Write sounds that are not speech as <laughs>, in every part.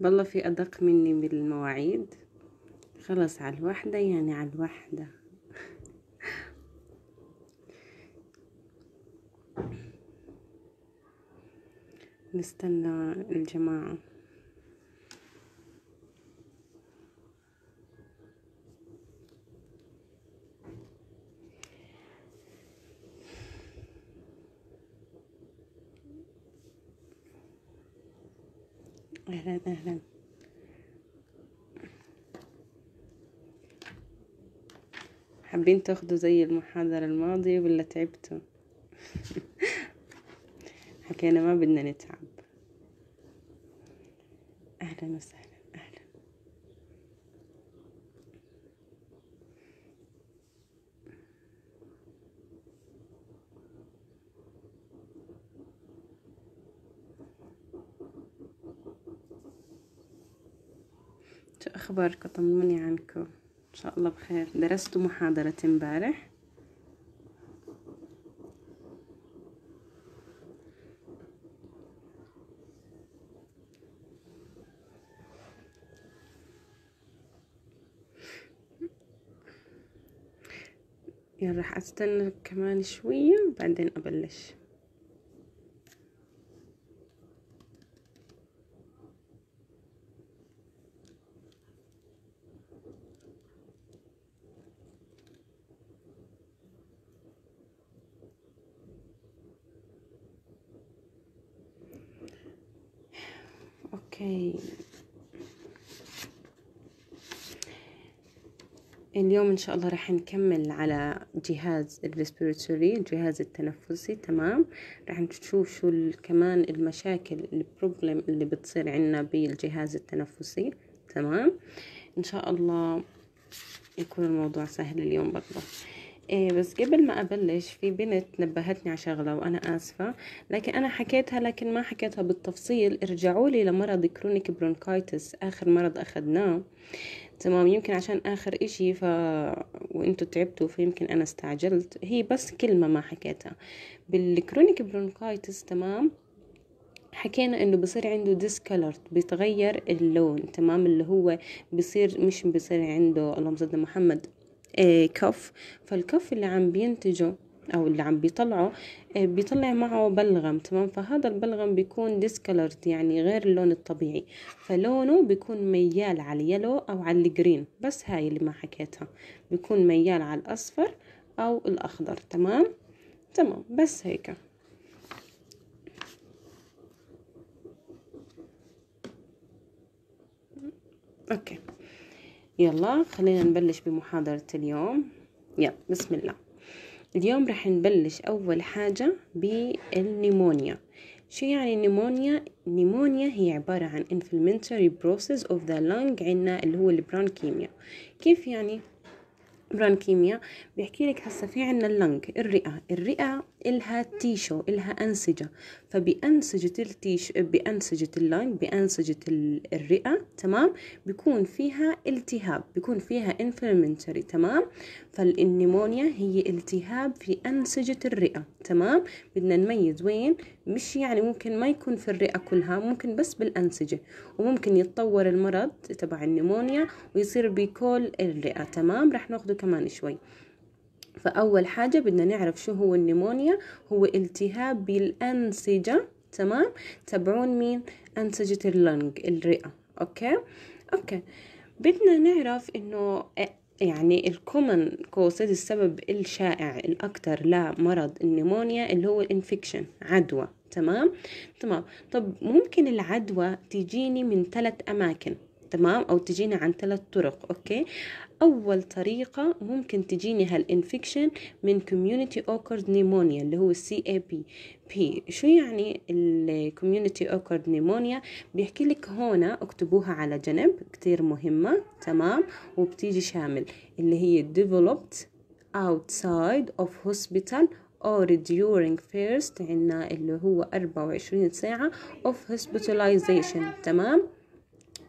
بالله في أدق مني بالمواعيد خلص على الوحدة يعني على الوحدة نستنى الجماعة حابين تاخدوا زي المحاضرة الماضية ولا تعبتوا <laughs> حكينا ما بدنا نتعب أهلا وسهلا أهلا شو أخباركم طمنوني عنكم إن شاء الله بخير درست محاضرة امبارح يعني راح استنى كمان شوية وبعدين ابلش اليوم ان شاء الله راح نكمل على جهاز الريسبيرتوري الجهاز التنفسي تمام راح نشوف شو كمان المشاكل البروبلم اللي بتصير عنا بالجهاز التنفسي تمام ان شاء الله يكون الموضوع سهل اليوم برضه إيه بس قبل ما أبلش في بنت نبهتني على شغلة وأنا آسفة لكن أنا حكيتها لكن ما حكيتها بالتفصيل ارجعوا لي لمرض كرونيك برونكايتس آخر مرض أخذناه تمام يمكن عشان آخر إشي ف وانتوا تعبتوا فيمكن أنا استعجلت هي بس كلمة ما حكيتها بالكرونيك برونكايتس تمام حكينا انه بصير عنده ديسكالرت بيتغير اللون تمام اللي هو بصير مش بصير عنده اللهم صل محمد آه كف فالكف اللي عم بينتجه او اللي عم بيطلعه آه، بيطلع معه بلغم تمام فهذا البلغم بيكون ديسكلرت يعني غير اللون الطبيعي فلونه بيكون ميال على اليلو او على الجرين بس هاي اللي ما حكيتها بيكون ميال على الاصفر او الاخضر تمام تمام بس هيك اوكي يلا خلينا نبلش بمحاضرة اليوم يلا بسم الله اليوم راح نبلش أول حاجة بالنيمونيا شو يعني النيمونيا؟ النيمونيا هي عبارة عن inflammatory process of the lung عنا اللي هو البرانكيميا كيف يعني؟ برانكيميا بيحكي لك هسه في عنا اللنك الرئة الرئة إلها تيشو إلها أنسجة فبأنسجة التيش بأنسجة اللنك بأنسجة الرئة تمام بيكون فيها التهاب بيكون فيها انفلمنتري تمام فالنمونيا هي التهاب في أنسجة الرئة تمام بدنا نميز وين مش يعني ممكن ما يكون في الرئة كلها ممكن بس بالأنسجة وممكن يتطور المرض تبع النمونيا ويصير بكل الرئة تمام رح ناخده كمان شوي فأول حاجة بدنا نعرف شو هو النمونيا هو التهاب بالأنسجة تمام تبعون مين أنسجة اللنج الرئة أوكي أوكي بدنا نعرف إنه آه، يعني الكومن كوسيد السبب الشائع الأكثر لمرض النيمونيا اللي هو الانفكشن عدوى تمام تمام طب ممكن العدوى تجيني من ثلاث أماكن تمام أو تجيني عن ثلاث طرق أوكي أول طريقة ممكن تجيني هالإنفكشن من كوميونتي occurred نيمونيا اللي هو بي بي شو يعني ال community نيمونيا بيحكي لك هنا اكتبوها على جنب كتير مهمة تمام وبتيجي شامل اللي هي developed outside of hospital or during first عنا اللي هو أربعة وعشرين ساعة of hospitalization تمام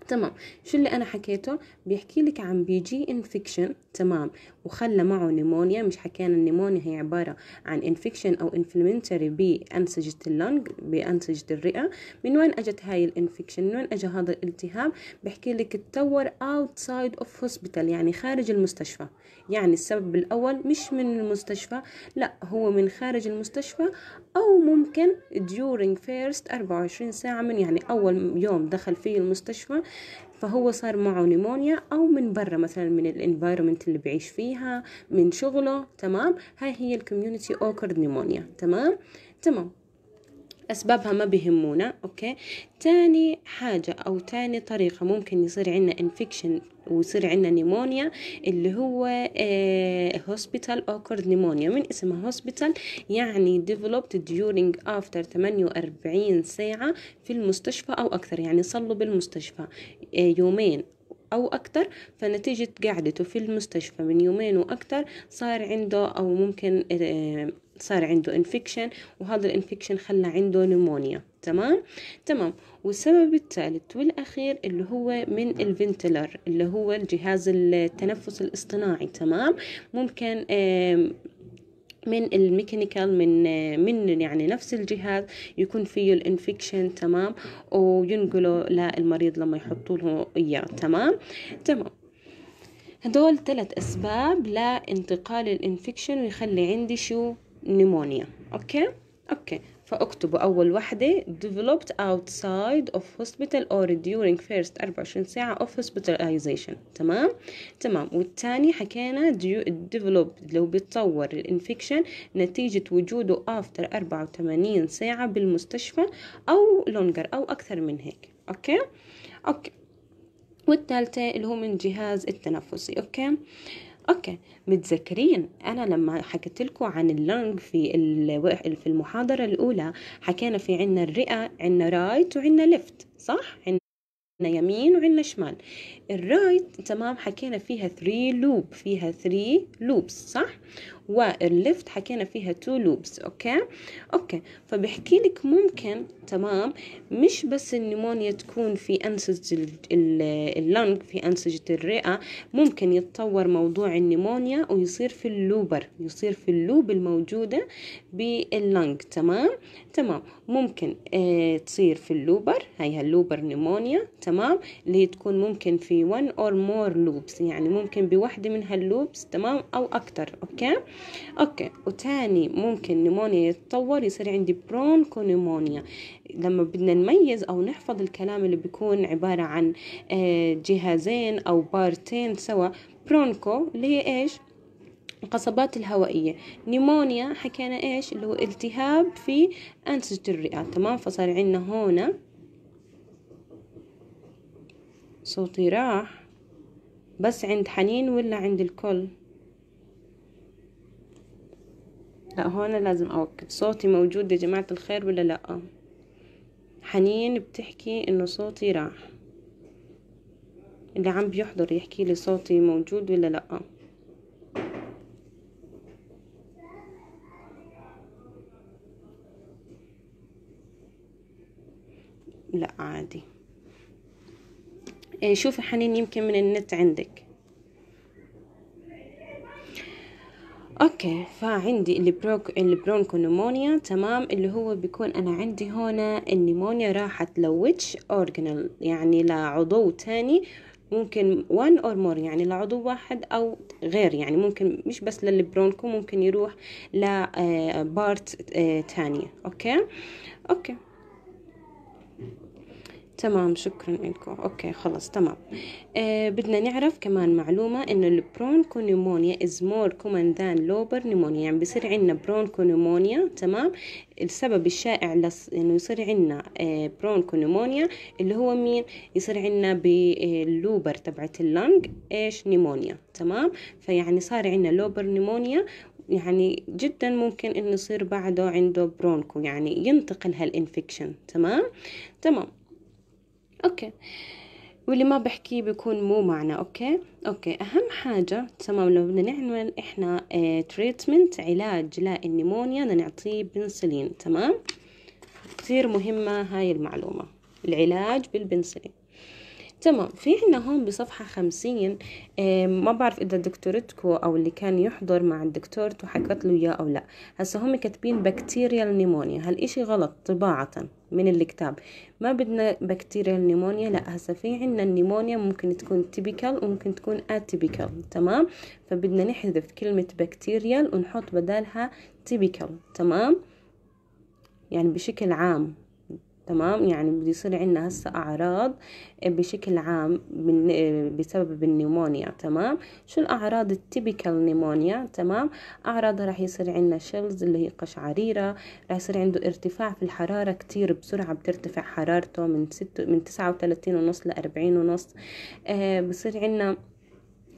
تمام شو اللي أنا حكيته بيحكي لك عن بي جي انفكشن تمام وخلى معه نيمونيا مش حكينا النيمونيا هي عبارة عن انفكشن او انفلمنتري بأنسجة اللنج بأنسجة الرئة من وين اجت هاي الانفكشن من وين اجى هذا الالتهاب بحكي لك اتطور سايد اوف هوسبيتال يعني خارج المستشفى يعني السبب الاول مش من المستشفى لا هو من خارج المستشفى او ممكن during first 24 ساعة من يعني اول يوم دخل فيه المستشفى فهو صار معه نيمونيا او من برا مثلا من الانفايرمنت اللي بيعيش فيها من شغله تمام هاي هي الكوميونتي اوكرد نيمونيا تمام تمام أسبابها ما بيهمونا أوكي تاني حاجة أو تاني طريقة ممكن يصير عندنا انفكشن ويصير عندنا نيمونيا اللي هو هوسبيتال اوكورد نيمونيا من اسمها هوسبيتال يعني ديفلوبت ديورينج افتر 48 ساعة في المستشفى أو أكثر يعني صلوا بالمستشفى آه، يومين أو أكتر فنتيجة قعدته في المستشفى من يومين وأكثر صار عنده أو ممكن آه، صار عنده انفكشن وهذا الانفكشن خلى عنده نمونيا تمام تمام والسبب الثالث والاخير اللي هو من الفنتلر اللي هو الجهاز التنفس الاصطناعي تمام ممكن من الميكانيكال من من يعني نفس الجهاز يكون فيه الانفكشن تمام وينقله للمريض لما يحطوا له اياه تمام تمام هدول ثلاث اسباب لانتقال الانفكشن ويخلي عندي شو نيمونيا اوكي اوكي فاكتبوا اول واحدة developed outside of hospital or during first 24 ساعة of hospitalization تمام تمام والتاني حكينا developed لو بيتطور الانفكشن نتيجة وجوده after 84 ساعة بالمستشفى او longer او اكثر من هيك اوكي اوكي والثالثة اللي هو من جهاز التنفسي اوكي اوكي متذكرين انا لما حكيت لكم عن اللنج في في المحاضره الاولى حكينا في عنا الرئه عنا رايت وعنا ليفت صح عنا يمين وعنا شمال الرايت تمام حكينا فيها 3 لوب فيها 3 لوبس صح والليفت حكينا فيها تو لوبس اوكي اوكي فبحكي لك ممكن تمام مش بس النمونيا تكون في انسجه اللنج في انسجه الرئه ممكن يتطور موضوع النمونيا ويصير في اللوبر يصير في اللوب الموجوده باللنج تمام تمام ممكن اه تصير في اللوبر هي اللوبر نمونيا تمام اللي تكون ممكن في one or more loops يعني ممكن بوحده من هاللوبس تمام او اكتر اوكي اوكي وتاني ممكن نيمونيا يتطور يصير عندي برونكو نيمونيا لما بدنا نميز او نحفظ الكلام اللي بيكون عبارة عن آه، جهازين او بارتين سوا برونكو اللي هي ايش القصبات الهوائية نيمونيا حكينا ايش اللي هو التهاب في أنسجة الرئة تمام فصار عندنا هنا صوتي راح بس عند حنين ولا عند الكل لا هون لازم أوقف صوتي موجود يا جماعة الخير ولا لأ حنين بتحكي إنه صوتي راح اللي عم بيحضر يحكي لي صوتي موجود ولا لأ لا عادي إيه، شوفي حنين يمكن من النت عندك اوكي فعندي البروك البرونكو نمونيا تمام اللي هو بيكون انا عندي هنا النمونيا راحت لويتش اورجنال يعني لعضو تاني ممكن وان اور مور يعني لعضو واحد او غير يعني ممكن مش بس للبرونكو ممكن يروح لبارت آه، آه، تانية اوكي اوكي تمام شكرا لكم اوكي خلص تمام آه بدنا نعرف كمان معلومة انه البرونكو نيمونيا از مور common ذان لوبر نيمونيا يعني بصير عندنا برونكو نيمونيا تمام السبب الشائع لس... انه يصير عندنا آه برونكو نيمونيا اللي هو مين يصير عندنا باللوبر تبعت اللنج ايش نيمونيا تمام فيعني صار عندنا لوبر نيمونيا يعني جدا ممكن انه يصير بعده عنده برونكو يعني ينتقل هالانفكشن تمام تمام اوكي واللي ما بحكيه بيكون مو معنا اوكي اوكي اهم حاجه تمام لو بدنا نعمل احنا اه تريتمنت علاج للنيمونيا نعطيه بنسلين تمام كثير مهمه هاي المعلومه العلاج بالبنسلين تمام في عنا هون بصفحة خمسين اه ما بعرف إذا دكتورتكو أو اللي كان يحضر مع الدكتورته حكت له إياه أو لا هسا هم كاتبين بكتيريا نيمونيا هالإشي غلط طباعة من الكتاب ما بدنا بكتيريا النيمونيا لا هسه في عندنا النيمونيا ممكن تكون تيبيكال وممكن تكون اتيبيكال تمام فبدنا نحذف كلمة بكتيريا ونحط بدالها تيبيكال تمام يعني بشكل عام تمام يعني بده يصير عندنا هسه اعراض بشكل عام بسبب النيمونيا تمام شو الاعراض التيبيكال نيمونيا تمام اعراضها راح يصير عندنا شلز اللي هي قشعريره راح يصير عنده ارتفاع في الحراره كتير بسرعه بترتفع حرارته من ست من تسعة وثلاثين ونص لأربعين ونص آه بصير عندنا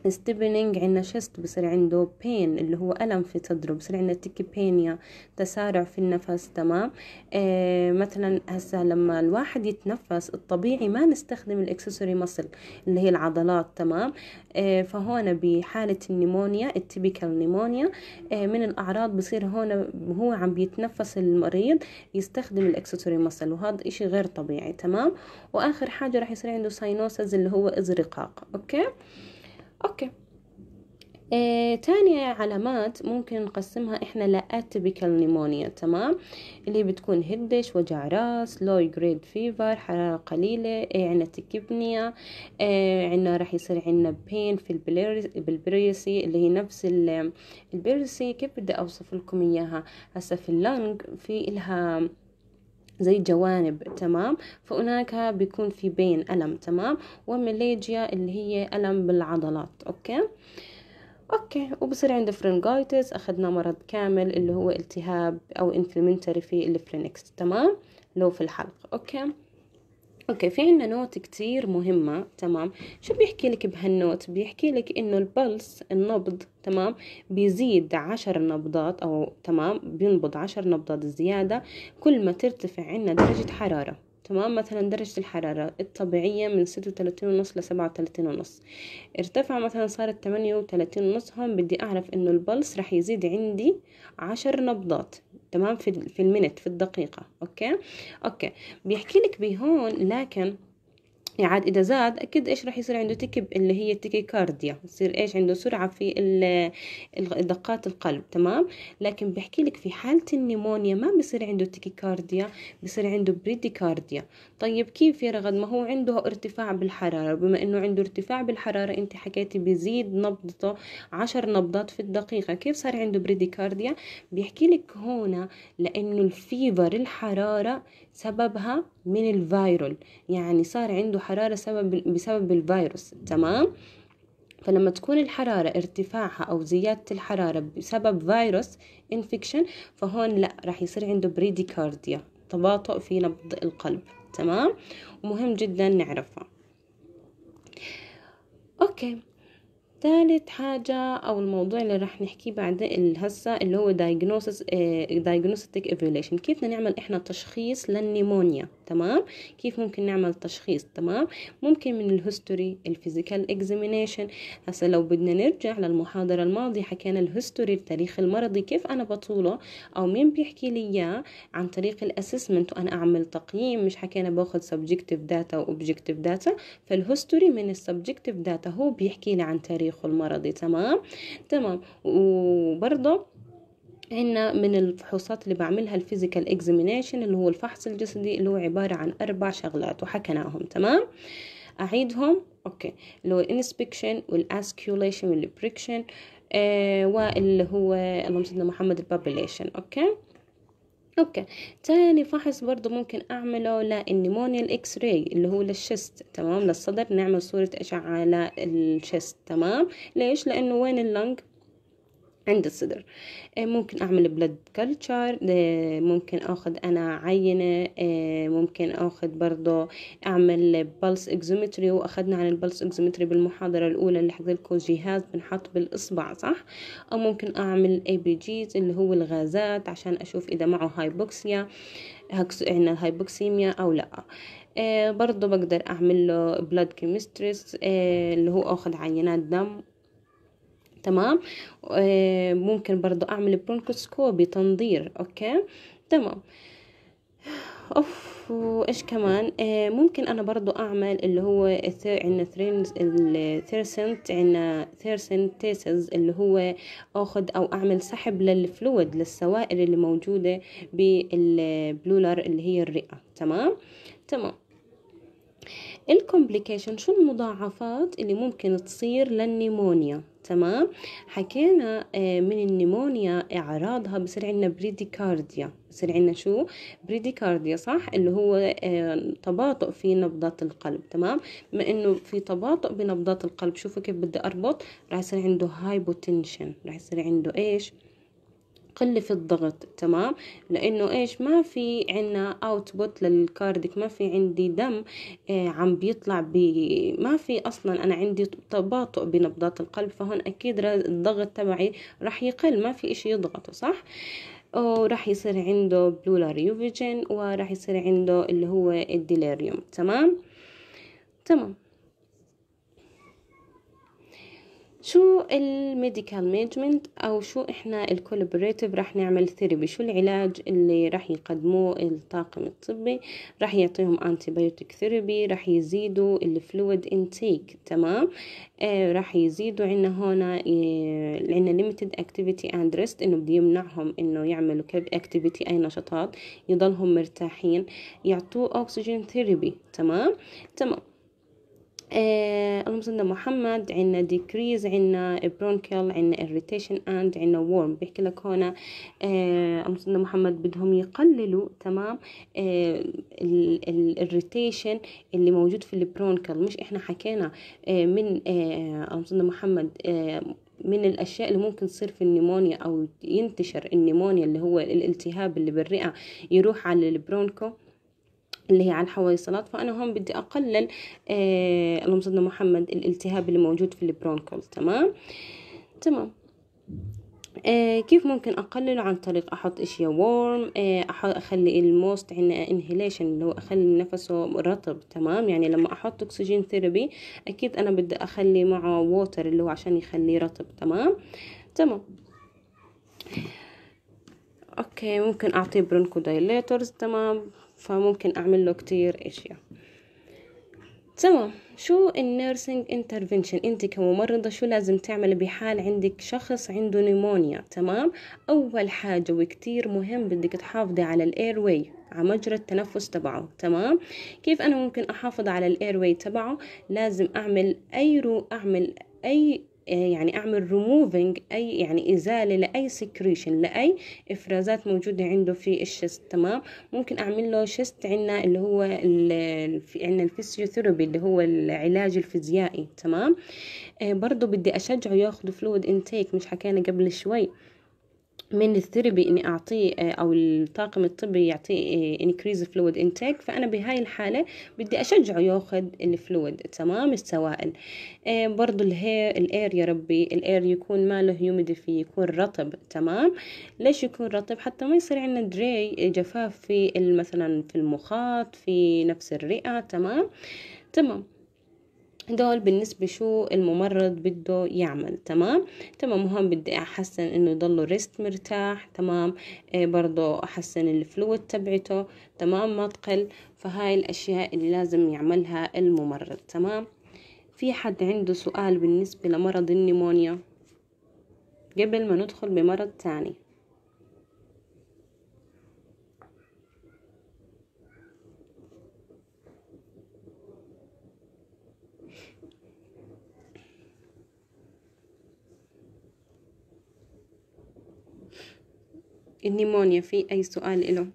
ستيبنينج عندنا شست بصير عنده بين اللي هو ألم في صدره بصير عندنا تيكيبينيا تسارع في النفس تمام آه مثلا هسه لما الواحد يتنفس الطبيعي ما نستخدم الاكسسوري مصل اللي هي العضلات تمام آه فهون بحالة النيمونيا التيبيكال نيمونيا آه من الأعراض بصير هون هو عم بيتنفس المريض يستخدم الاكسسوري مصل وهذا إشي غير طبيعي تمام وآخر حاجة راح يصير عنده ساينوسز اللي هو إزرقاق أوكي اوكي آه، تانية علامات ممكن نقسمها احنا لاتبيكال نيمونيا تمام اللي بتكون هدش وجع راس لو جريد فيفر حرارة قليلة آه، عنا تكبنيا آه، عنا راح يصير عنا بين في البريسي اللي هي نفس البريسي كيف بدي اوصف لكم اياها هسا في اللنج في الها زي جوانب تمام فهناك بيكون في بين ألم تمام وميليجيا اللي هي ألم بالعضلات أوكي اوكي وبصير عند فرنجايتس اخذنا مرض كامل اللي هو التهاب او انفلمنتري في الفرينكس تمام لو في الحلق اوكي اوكي في عندنا نوت كتير مهمة تمام شو بيحكي لك بهالنوت بيحكي لك انه البلس النبض تمام بيزيد عشر نبضات او تمام بينبض عشر نبضات زيادة كل ما ترتفع عندنا درجة حرارة تمام مثلا درجة الحرارة الطبيعية من ستة وتلاتين ونص لسبعة وتلاتين ونص ارتفع مثلا صارت تمانية وتلاتين ونص هون بدي أعرف إنه البلس رح يزيد عندي عشر نبضات تمام في في المينت في الدقيقة أوكي أوكي بيحكي لك بهون لكن عاد اذا زاد اكيد ايش راح يصير عنده تكب اللي هي كارديا يصير ايش عنده سرعه في دقات القلب تمام لكن بحكي لك في حاله النيمونيا ما بصير عنده تكيكارديا بصير عنده بريديكارديا طيب كيف يا رغد ما هو عنده ارتفاع بالحراره بما انه عنده ارتفاع بالحراره انت حكيتي بيزيد نبضته عشر نبضات في الدقيقه كيف صار عنده بريديكارديا بيحكي لك هنا لانه الفيفر الحراره سببها من الفيرول يعني صار عنده حرارة سبب بسبب الفيروس تمام فلما تكون الحرارة ارتفاعها أو زيادة الحرارة بسبب فيروس انفكشن فهون لا راح يصير عنده بريديكارديا تباطؤ في نبض القلب تمام ومهم جدا نعرفها اوكي تالت حاجة أو الموضوع اللي راح نحكيه بعد هسا اللي هو diagnosis آه، diagnostic evaluation كيف بدنا نعمل إحنا تشخيص للنيمونيا تمام كيف ممكن نعمل تشخيص تمام ممكن من الهستوري الفيزيكال اكزامينيشن هسا لو بدنا نرجع للمحاضرة الماضية حكينا الهستوري التاريخ المرضي كيف أنا بطوله أو مين بيحكي لي إياه عن طريق الأسسمنت وأنا أعمل تقييم مش حكينا باخذ subjective data و objective data فالهستوري من السبجكتيف داتا هو بيحكي لي عن تاريخ التاريخ المرضي تمام تمام وبرضه عندنا من الفحوصات اللي بعملها الفيزيكال اكزامينيشن اللي هو الفحص الجسدي اللي هو عبارة عن أربع شغلات وحكيناهم تمام أعيدهم أوكي اللي هو الانسبكشن والاسكيوليشن والبريكشن آه واللي هو اللهم صل محمد البابليشن أوكي اوكي تاني فحص برضو ممكن اعمله للنيمونيا الاكس راي اللي هو للشست تمام للصدر نعمل صورة اشعة على الشست تمام ليش لانه وين اللنج عند الصدر إيه، ممكن اعمل بلد كلتشر إيه، ممكن اخذ انا عينة إيه، ممكن اخذ برضو اعمل بلس اكزومتري واخذنا عن البلس اكزومتري بالمحاضرة الاولى اللي حكيت لكم جهاز بنحط بالاصبع صح او ممكن اعمل اي بي جيز اللي هو الغازات عشان اشوف اذا معه هايبوكسيا عنا الهايبوكسيميا او لا آه برضو بقدر اعمل له بلاد كيمستريس آه اللي هو اخذ عينات دم تمام آه، ممكن برضو اعمل برونكوسكوبي تنظير اوكي تمام اوف وايش كمان آه، ممكن انا برضو اعمل اللي هو عندنا الثيرسنت عندنا ثيرسنتيسز اللي هو اخذ او اعمل سحب للفلويد للسوائل اللي موجودة بالبلولر اللي هي الرئة تمام تمام الكومبليكيشن شو المضاعفات اللي ممكن تصير للنيمونيا تمام حكينا آه، من النمونيا اعراضها بصير عندنا بريديكارديا بصير عندنا شو بريديكارديا صح اللي هو آه، تباطؤ في نبضات القلب تمام بما انه في تباطؤ بنبضات القلب شوفوا كيف بدي اربط راح يصير عنده هايبوتنشن راح يصير عنده ايش في الضغط تمام لانه ايش ما في عنا اوتبوت للكارديك ما في عندي دم آه عم بيطلع بي ما في اصلا انا عندي تباطؤ بنبضات القلب فهون اكيد الضغط تبعي راح يقل ما في اشي يضغطه صح وراح يصير عنده بلولار يوفيجن وراح يصير عنده اللي هو الديليريوم تمام تمام شو الميديكال مانجمنت او شو احنا الكولابوريتيف راح نعمل ثيرابي شو العلاج اللي راح يقدموه الطاقم الطبي راح يعطيهم انتي بايوتيك ثيرابي راح يزيدوا الفلويد انتيك تمام آه، راح يزيدوا عندنا هنا عندنا ليميتد اكتيفيتي اند ريست انه بده يمنعهم انه يعملوا كاب اكتيفيتي اي نشاطات يضلهم مرتاحين يعطوه اكسجين ثيرابي تمام تمام إيه، اللهم صل محمد عندنا ديكريز عندنا برونكيال عندنا اريتيشن اند عندنا وورم بيحكي لك هون إيه، اللهم صل محمد بدهم يقللوا تمام إيه، الاريتيشن اللي موجود في البرونكيال مش احنا حكينا من اللهم صل محمد من الاشياء اللي ممكن تصير في النيمونيا او ينتشر النيمونيا اللي هو الالتهاب اللي بالرئه يروح على البرونكو اللي هي عن الحويصلات فأنا هون بدي أقلل آه اللهم صل محمد الالتهاب اللي موجود في البرونكول تمام تمام آه كيف ممكن اقلله عن طريق احط اشياء وورم آه اخلي الموست عندنا انهيليشن اللي هو اخلي نفسه رطب تمام يعني لما احط اكسجين ثيرابي اكيد انا بدي اخلي معه ووتر اللي هو عشان يخليه رطب تمام تمام اوكي ممكن اعطيه برونكو دايليترز تمام فممكن أعمل له كتير أشياء تمام شو النيرسينج انترفنشن انت كممرضه شو لازم تعمل بحال عندك شخص عنده نيمونيا تمام اول حاجه وكتير مهم بدك تحافظي على الاير واي على مجرى التنفس تبعه تمام كيف انا ممكن احافظ على الاير واي تبعه لازم اعمل اي رو اعمل اي آه، يعني اعمل ريموفينج اي يعني ازاله لاي سكريشن لاي افرازات موجوده عنده في الشست تمام ممكن اعمل له شست عندنا اللي هو عندنا الفيسيوثيرابي اللي هو العلاج الفيزيائي تمام آه، برضو بدي اشجعه ياخذ فلويد انتيك مش حكينا قبل شوي من الثيرابي اني اعطيه آه، او الطاقم الطبي يعطيه انكريز فلويد انتيك فانا بهاي الحاله بدي اشجعه ياخذ الفلويد تمام السوائل آه، برضو الهير الاير يا ربي الاير يكون ماله هيوميديفي يكون رطب تمام ليش يكون رطب حتى ما يصير عندنا دري جفاف في مثلا في المخاط في نفس الرئه تمام تمام دول بالنسبة شو الممرض بده يعمل تمام تمام مهم بدي أحسن إنه يضله ريست مرتاح تمام إيه برضه أحسن الفلويد تبعته تمام ما تقل فهاي الأشياء اللي لازم يعملها الممرض تمام في حد عنده سؤال بالنسبة لمرض النيمونيا قبل ما ندخل بمرض تاني النيمونيا في أي سؤال إله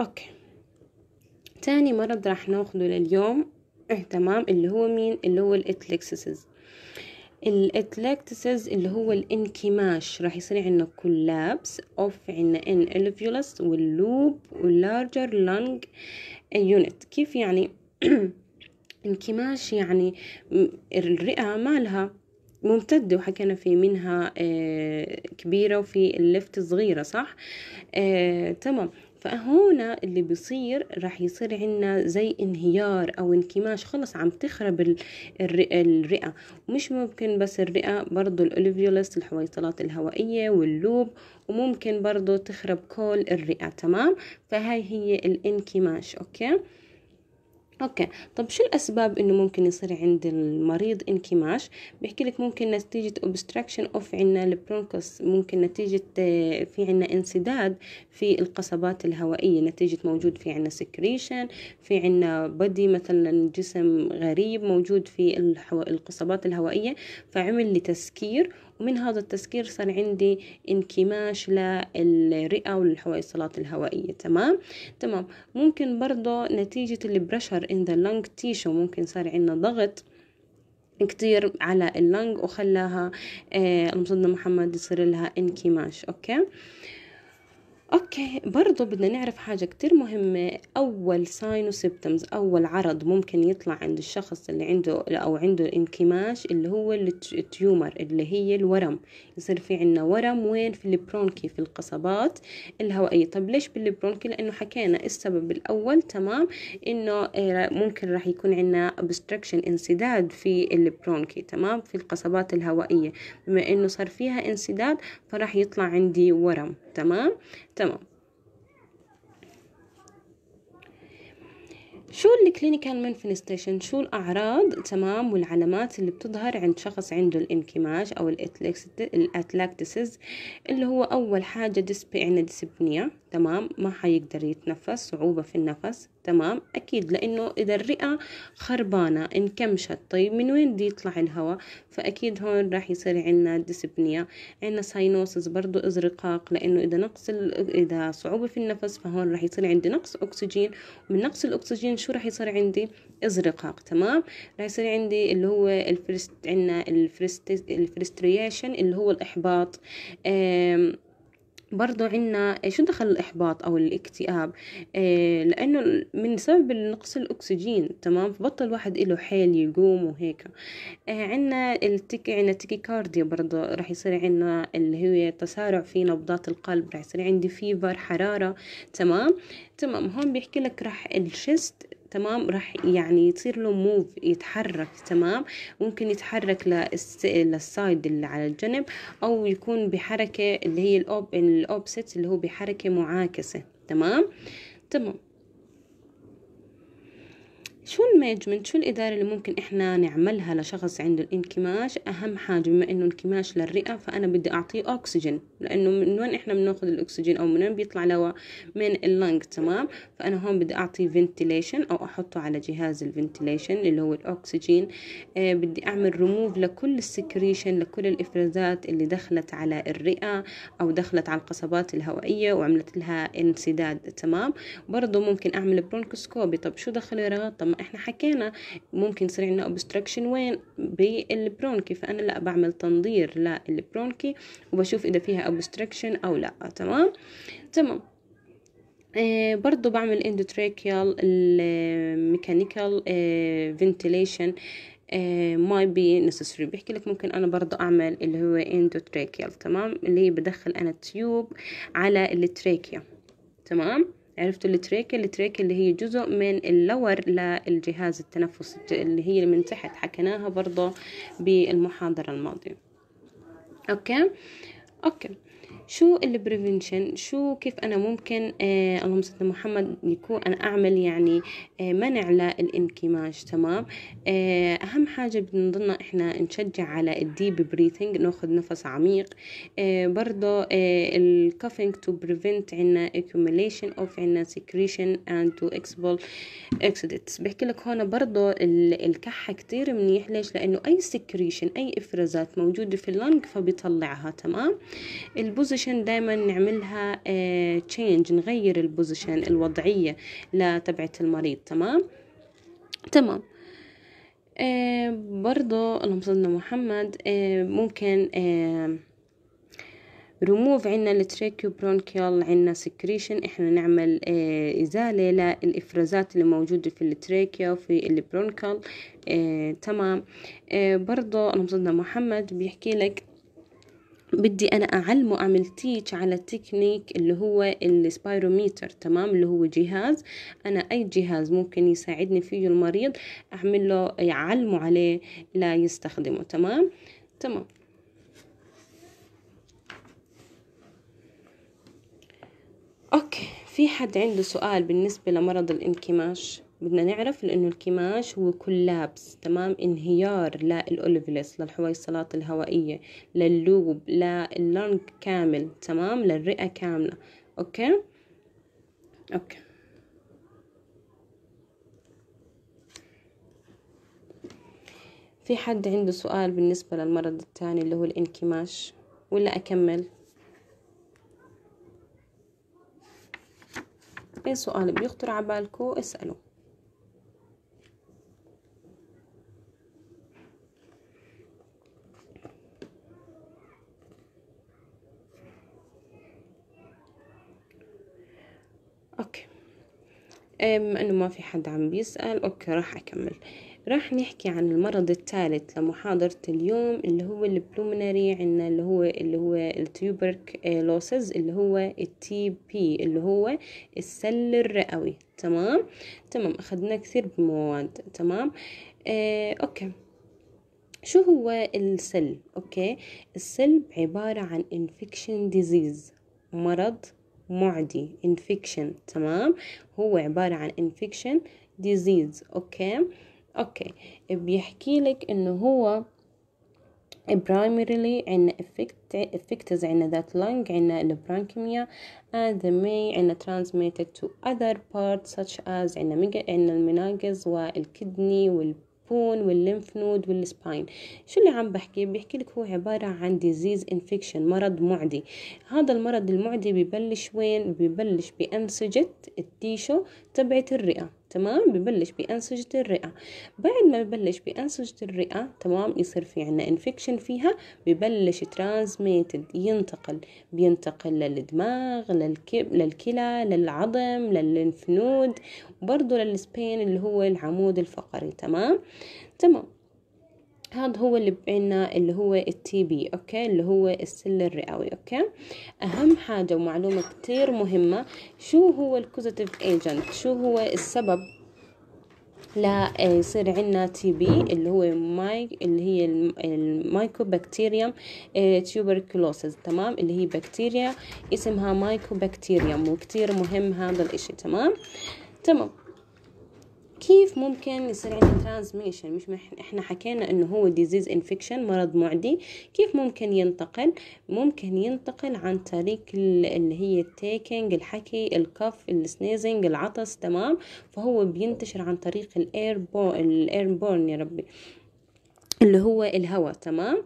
اوكي تاني مرض راح ناخده لليوم اه تمام اللي هو مين اللي هو الاتلكسسز الاتلاكتسز اللي هو الانكماش راح يصير عندنا كولابس اوف عندنا ان الفيولس واللوب واللارجر لانج يونت كيف يعني <clears throat> انكماش يعني الرئة مالها ممتدة وحكينا في منها آه، كبيرة وفي اللفت صغيرة صح آه تمام فهنا اللي بيصير راح يصير عندنا زي انهيار او انكماش خلص عم تخرب الرئة مش ممكن بس الرئة برضو الاوليفيولس الحويصلات الهوائية واللوب وممكن برضو تخرب كل الرئة تمام فهاي هي الانكماش اوكي اوكي طب شو الاسباب انه ممكن يصير عند المريض انكماش بيحكي لك ممكن نتيجه obstruction اوف عنا البرونكوس ممكن نتيجه آه، في عنا انسداد في القصبات الهوائيه نتيجه موجود في عنا سكريشن في عنا بدي مثلا جسم غريب موجود في القصبات الهوائيه فعمل لتسكير ومن هذا التسكير صار عندي انكماش للرئة والحويصلات الهوائية تمام تمام ممكن برضو نتيجة البرشر in the lung tissue ممكن صار عندنا ضغط كتير على اللنج وخلاها آه، المصدى محمد يصير لها انكماش اوكي اوكي برضو بدنا نعرف حاجة كتير مهمة اول ساين وسيبتمز اول عرض ممكن يطلع عند الشخص اللي عنده او عنده انكماش اللي هو التيومر اللي هي الورم يصير في عنا ورم وين في البرونكي في القصبات الهوائية طب ليش بالبرونكي لانه حكينا السبب الاول تمام انه آه، ممكن راح يكون عنا obstruction انسداد في البرونكي تمام في القصبات الهوائية بما انه صار فيها انسداد فراح يطلع عندي ورم تمام تمام شو الكلينيكال مانفستيشن شو الاعراض تمام والعلامات اللي بتظهر عند شخص عنده الانكماش او الاتلاكتسز اللي هو اول حاجه ديسبي يعني ديسبنيا تمام ما حيقدر يتنفس صعوبه في النفس تمام اكيد لانه اذا الرئه خربانه انكمشت طيب من وين بده يطلع الهواء فاكيد هون راح يصير عندنا ديسبنيا عندنا ساينوسس برضو ازرقاق لانه اذا نقص اذا صعوبه في النفس فهون راح يصير عندي نقص اكسجين ومن نقص الاكسجين شو راح يصير عندي ازرقاق تمام راح يصير عندي اللي هو الفرست عندنا الفرست الفرستريشن اللي هو الاحباط آم برضو عنا إيه، شو دخل الإحباط أو الاكتئاب إيه، لأنه من سبب نقص الأكسجين تمام فبطل الواحد إله حيل يقوم وهيك إيه، عنا التك عنا كارديا برضو راح يصير عنا اللي هي تسارع في نبضات القلب راح يصير عندي فيفر حرارة تمام تمام هون بيحكي لك راح الشست تمام راح يعني يصير له موف يتحرك تمام ممكن يتحرك للسايد اللي على الجنب او يكون بحركة اللي هي الأوب... الاوبسيت اللي هو بحركة معاكسة تمام تمام شو المانجمنت شو الإدارة اللي ممكن إحنا نعملها لشخص عنده الانكماش أهم حاجة بما إنه انكماش للرئة فأنا بدي أعطيه أكسجين لأنه من وين إحنا بناخذ الأكسجين أو من وين بيطلع لوا من اللنج تمام فأنا هون بدي أعطيه فنتيليشن أو أحطه على جهاز الفنتيليشن اللي هو الأكسجين آه بدي أعمل ريموف لكل السكريشن لكل الإفرازات اللي دخلت على الرئة أو دخلت على القصبات الهوائية وعملت لها انسداد تمام برضه ممكن أعمل برونكوسكوبي طب شو دخل رغط طب احنا حكينا ممكن يصير عندنا اوبستراكشن وين بالبرونكي فانا لا بعمل تنظير للبرونكي وبشوف اذا فيها اوبستراكشن او لا تمام تمام آه برضو بعمل اندوتراكيال الميكانيكال فنتيليشن ماي بي نسيسري بيحكي لك ممكن انا برضو اعمل اللي هو اندوتراكيال تمام اللي بدخل انا تيوب على التراكيا تمام عرفتوا التريك التريك اللي هي جزء من اللور للجهاز التنفسي اللي هي من تحت حكيناها برضه بالمحاضرة الماضية اوكي اوكي شو البريفنشن شو كيف انا ممكن آه اللهم صل محمد يكون انا اعمل يعني آه منع للانكماش تمام آه اهم حاجه بنضلنا احنا نشجع على الديب بريثنج ناخذ نفس عميق آه برضه آه الكافينج تو بريفنت عنا accumulation اوف عنا سكريشن اند تو اكسبل اكسيدتس بحكي لك هون برضه الكحه كتير منيح ليش لانه اي سكريشن اي افرازات موجوده في اللنج فبيطلعها تمام البوز البوزيشن دايما نعملها تشينج آه، نغير البوزيشن الوضعية لتبعت المريض تمام تمام آه برضو اللهم صلى محمد آه ممكن آه عنا التريكيو برونكيال عنا سكريشن احنا نعمل آه ازالة للافرازات اللي موجودة في التريكيا في البرونكيال آه تمام آه برضو اللهم صلى محمد بيحكي لك بدي انا اعلمه اعمل تيتش على تكنيك اللي هو السبايروميتر تمام اللي هو جهاز انا اي جهاز ممكن يساعدني فيه المريض اعمل له يعلمه عليه لا يستخدمه تمام تمام اوكي في حد عنده سؤال بالنسبه لمرض الانكماش بدنا نعرف لانه الكماش هو كلابس تمام انهيار للأوليفلس للحويصلات الهوائية لللوب لللنج كامل تمام للرئة كاملة اوكي اوكي في حد عنده سؤال بالنسبة للمرض الثاني اللي هو الانكماش ولا أكمل أي سؤال بيخطر على بالكم اسأله اوكي بما انه ما في حد عم بيسأل اوكي راح اكمل راح نحكي عن المرض الثالث لمحاضرة اليوم اللي هو البلومناري عندنا اللي هو اللي هو لوسز اللي هو التي بي اللي هو السل الرئوي تمام تمام اخذنا كثير بمواد تمام آه اوكي شو هو السل اوكي السل عبارة عن انفكشن ديزيز مرض معدي infection تمام هو عبارة عن infection disease أوكي أوكي بيحكي لك إنه هو primarily عنا effect effects عنا that lung عنا البرانكيميا and the may عنا transmitted to other parts such as عنا عنا المناقز والكدني وال البون والليمف نود والسباين شو اللي عم بحكي بيحكي لك هو عبارة عن ديزيز انفكشن مرض معدي هذا المرض المعدي ببلش وين ببلش بأنسجة التيشو تبعت الرئة تمام ببلش بأنسجة الرئة بعد ما ببلش بأنسجة الرئة تمام يصير في عنا انفكشن فيها ببلش ترانزميتد ينتقل بينتقل للدماغ للكب للكلى للعظم للنفنود برضو وبرضه للسبين اللي هو العمود الفقري تمام تمام هذا هو اللي بعنا اللي هو التي بي اوكي اللي هو السل الرئوي اوكي اهم حاجه ومعلومه كتير مهمه شو هو الكوزيتيف ايجنت شو هو السبب لا يصير عندنا تي بي اللي هو ماي اللي هي المايكوبكتيريوم تيوبركلوسز آه، تمام اللي هي بكتيريا اسمها مايكوبكتيريوم وكتير مهم هذا الاشي تمام تمام كيف ممكن يصير عندي ترانسميشن مش احنا حكينا انه هو ديزيز انفكشن مرض معدي كيف ممكن ينتقل ممكن ينتقل عن طريق اللي هي التيكينج الحكي الكف السنيزنج العطس تمام فهو بينتشر عن طريق الاير بورن يا ربي اللي هو الهواء تمام آه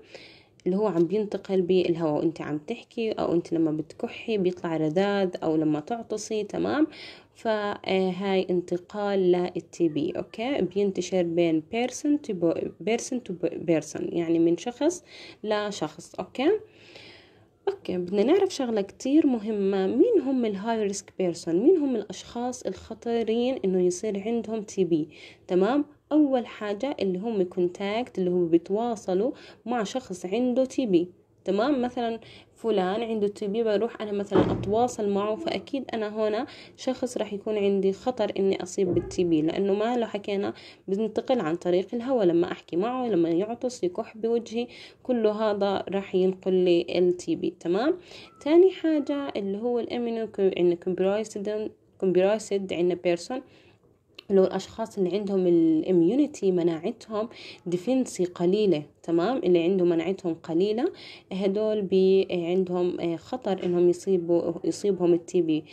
اللي هو عم بينتقل بالهواء وانت عم تحكي او انت لما بتكحي بيطلع رذاذ او لما تعطسي تمام فهاي آه، انتقال للتي بي اوكي بينتشر بين بيرسون تو بيرسون تو بيرسون يعني من شخص لشخص اوكي اوكي بدنا نعرف شغلة كتير مهمة مين هم الهاي ريسك بيرسون مين هم الاشخاص الخطرين انه يصير عندهم تي بي تمام أول حاجة اللي هم كونتاكت اللي هم بيتواصلوا مع شخص عنده تي بي تمام مثلا فلان عنده تي بي بروح انا مثلا اتواصل معه فاكيد انا هنا شخص راح يكون عندي خطر اني اصيب بالتي بي لانه ما لو حكينا بننتقل عن طريق الهواء لما احكي معه لما يعطس يكح بوجهي كل هذا راح ينقل لي التي بي تمام تاني حاجة اللي هو الامينو كومبرايسد كومبرايسد عندنا بيرسون لو الأشخاص اللي عندهم الإميونيتي مناعتهم ديفنسي قليلة تمام اللي عنده مناعتهم قليلة هدول بي عندهم آه، خطر انهم يصيبوا يصيبهم التي بي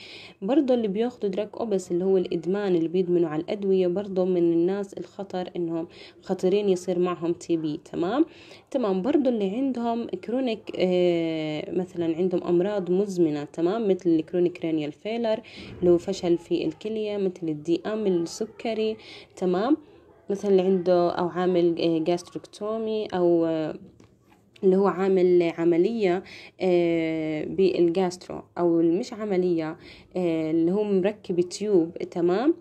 برضه اللي بياخدوا دراك اوبس اللي هو الادمان اللي بيدمنوا على الادوية برضه من الناس الخطر انهم خطرين يصير معهم تي بي تمام تمام برضه اللي عندهم كرونيك آه، مثلا عندهم امراض مزمنة تمام مثل الكرونيك رينيال فيلر اللي هو فشل في الكلية مثل الدي ام السكري تمام مثلا اللي عنده أو عامل جاستركتومي آه، أو آه، اللي هو عامل عملية آه، بالجاسترو أو مش عملية اللي هو مركب تيوب تمام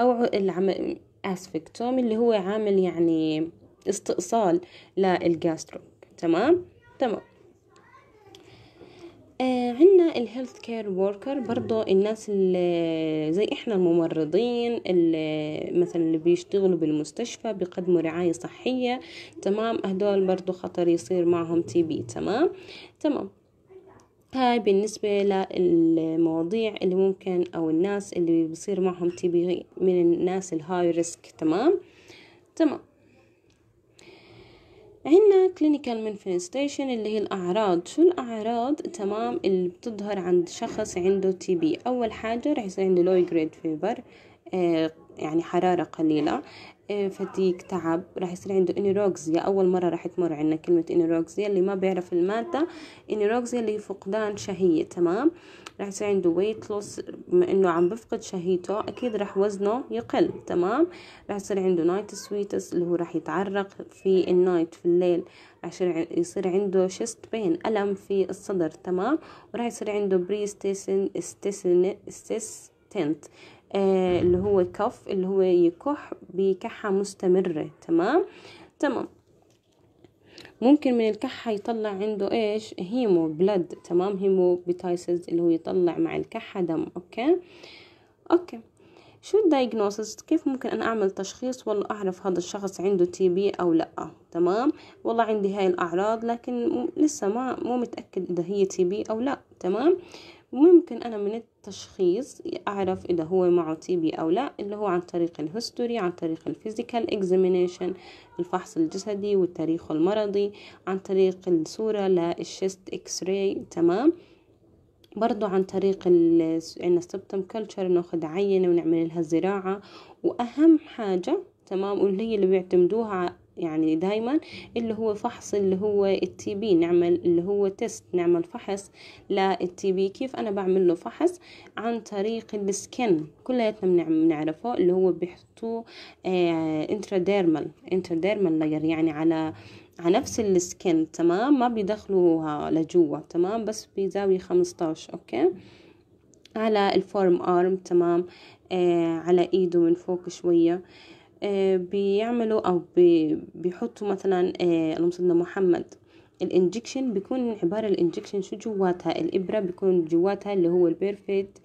أو العمل أسفكتومي اللي هو عامل يعني استئصال للجاسترو تمام تمام آه عنا الهيلث كير وركر برضو الناس اللي زي احنا الممرضين اللي مثلا اللي بيشتغلوا بالمستشفى بيقدموا رعاية صحية تمام هدول برضو خطر يصير معهم تي بي تمام تمام هاي بالنسبة للمواضيع اللي ممكن أو الناس اللي بيصير معهم تي بي من الناس الهاي ريسك تمام تمام عندنا كلينيكال manifestation اللي هي الأعراض شو الأعراض تمام اللي بتظهر عند شخص عنده تي بي أول حاجة رح يصير عنده low جريد فيبر آه، يعني حرارة قليلة فتيك آه، تعب راح يصير عنده انيروكزيا اول مره راح تمر عنا كلمه انيروكزيا اللي ما بيعرف الماده انيروكزيا اللي هي فقدان شهيه تمام راح يصير عنده ويت لوس بما انه عم بفقد شهيته اكيد راح وزنه يقل تمام راح يصير عنده نايت سويتس اللي هو راح يتعرق في النايت في الليل عشان يصير عنده شست بين ألم في الصدر تمام وراح يصير عنده بري ستيسن ستيسن ستيسنت آه اللي هو كف اللي هو يكح بكحة مستمرة تمام تمام ممكن من الكحة يطلع عنده ايش هيمو بلد تمام هيمو بيتايسز اللي هو يطلع مع الكحة دم اوكي اوكي شو الدايجنوسس كيف ممكن انا اعمل تشخيص والله اعرف هذا الشخص عنده تي بي او لا تمام والله عندي هاي الاعراض لكن لسه ما مو متاكد اذا هي تي بي او لا تمام ممكن انا من تشخيص أعرف إذا هو معه تي بي أو لا اللي هو عن طريق الهستوري عن طريق الفيزيكال اكزامينيشن الفحص الجسدي والتاريخ المرضي عن طريق الصورة للشيست اكس راي تمام برضو عن طريق عنا السبتم كلتشر ناخد عينة ونعمل لها زراعة وأهم حاجة تمام واللي هي اللي بيعتمدوها يعني دايما اللي هو فحص اللي هو التي بي نعمل اللي هو تيست نعمل فحص للتي بي كيف انا بعمل له فحص عن طريق السكن كلياتنا بنعرفه اللي هو بيحطوه آه انتراديرمال انتراديرمال لاير يعني على على نفس السكن تمام ما بيدخلوها لجوا تمام بس بزاوية 15 اوكي على الفورم ارم تمام آه على ايده من فوق شوية آه آه، بيعملوا او بيحطوا مثلا آه، اللهم صل محمد الانجكشن بيكون عباره الانجكشن شو جواتها الابره بيكون جواتها اللي هو البيرفيت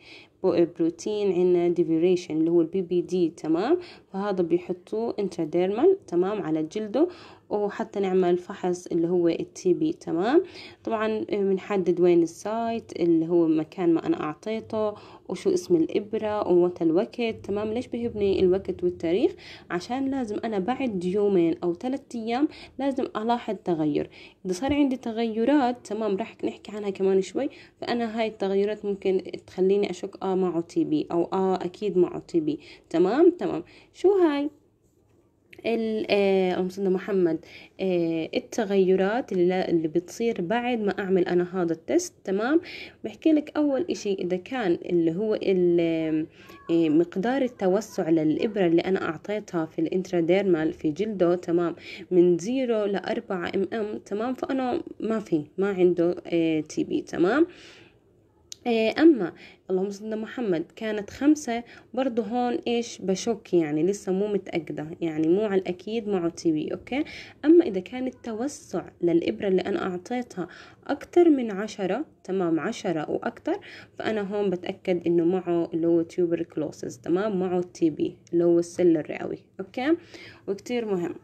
بروتين عندنا ديفيريشن اللي هو البي بي دي تمام فهذا بيحطوه انتراديرمال تمام على جلده وحتى نعمل فحص اللي هو التي بي تمام طبعا آه، بنحدد وين السايت اللي هو مكان ما انا اعطيته وشو اسم الابرة ومتى الوقت تمام ليش بيهبني الوقت والتاريخ عشان لازم انا بعد يومين او ثلاثة ايام لازم الاحظ تغير اذا صار عندي تغيرات تمام راح نحكي عنها كمان شوي فانا هاي التغيرات ممكن تخليني اشك اه معه تي بي او اه اكيد معه تي بي تمام تمام شو هاي ام آه، محمد آه، التغيرات اللي بتصير بعد ما اعمل انا هذا التست تمام بحكي لك اول اشي اذا كان اللي هو آه، مقدار التوسع للابره اللي انا اعطيتها في الانتراديرمال في جلده تمام من 0 ل 4 ام ام تمام فانا ما في ما عنده تي بي تمام إيه، أما اللهم صل محمد كانت خمسة برضه هون إيش بشك يعني لسه مو متأكدة يعني مو على الأكيد معه تي أوكي أما إذا كان التوسع للإبرة اللي أنا أعطيتها أكتر من عشرة تمام عشرة وأكتر فأنا هون بتأكد إنه معه اللي هو كلوسز تمام معه التي بي اللي هو السل الرئوي أوكي وكتير مهم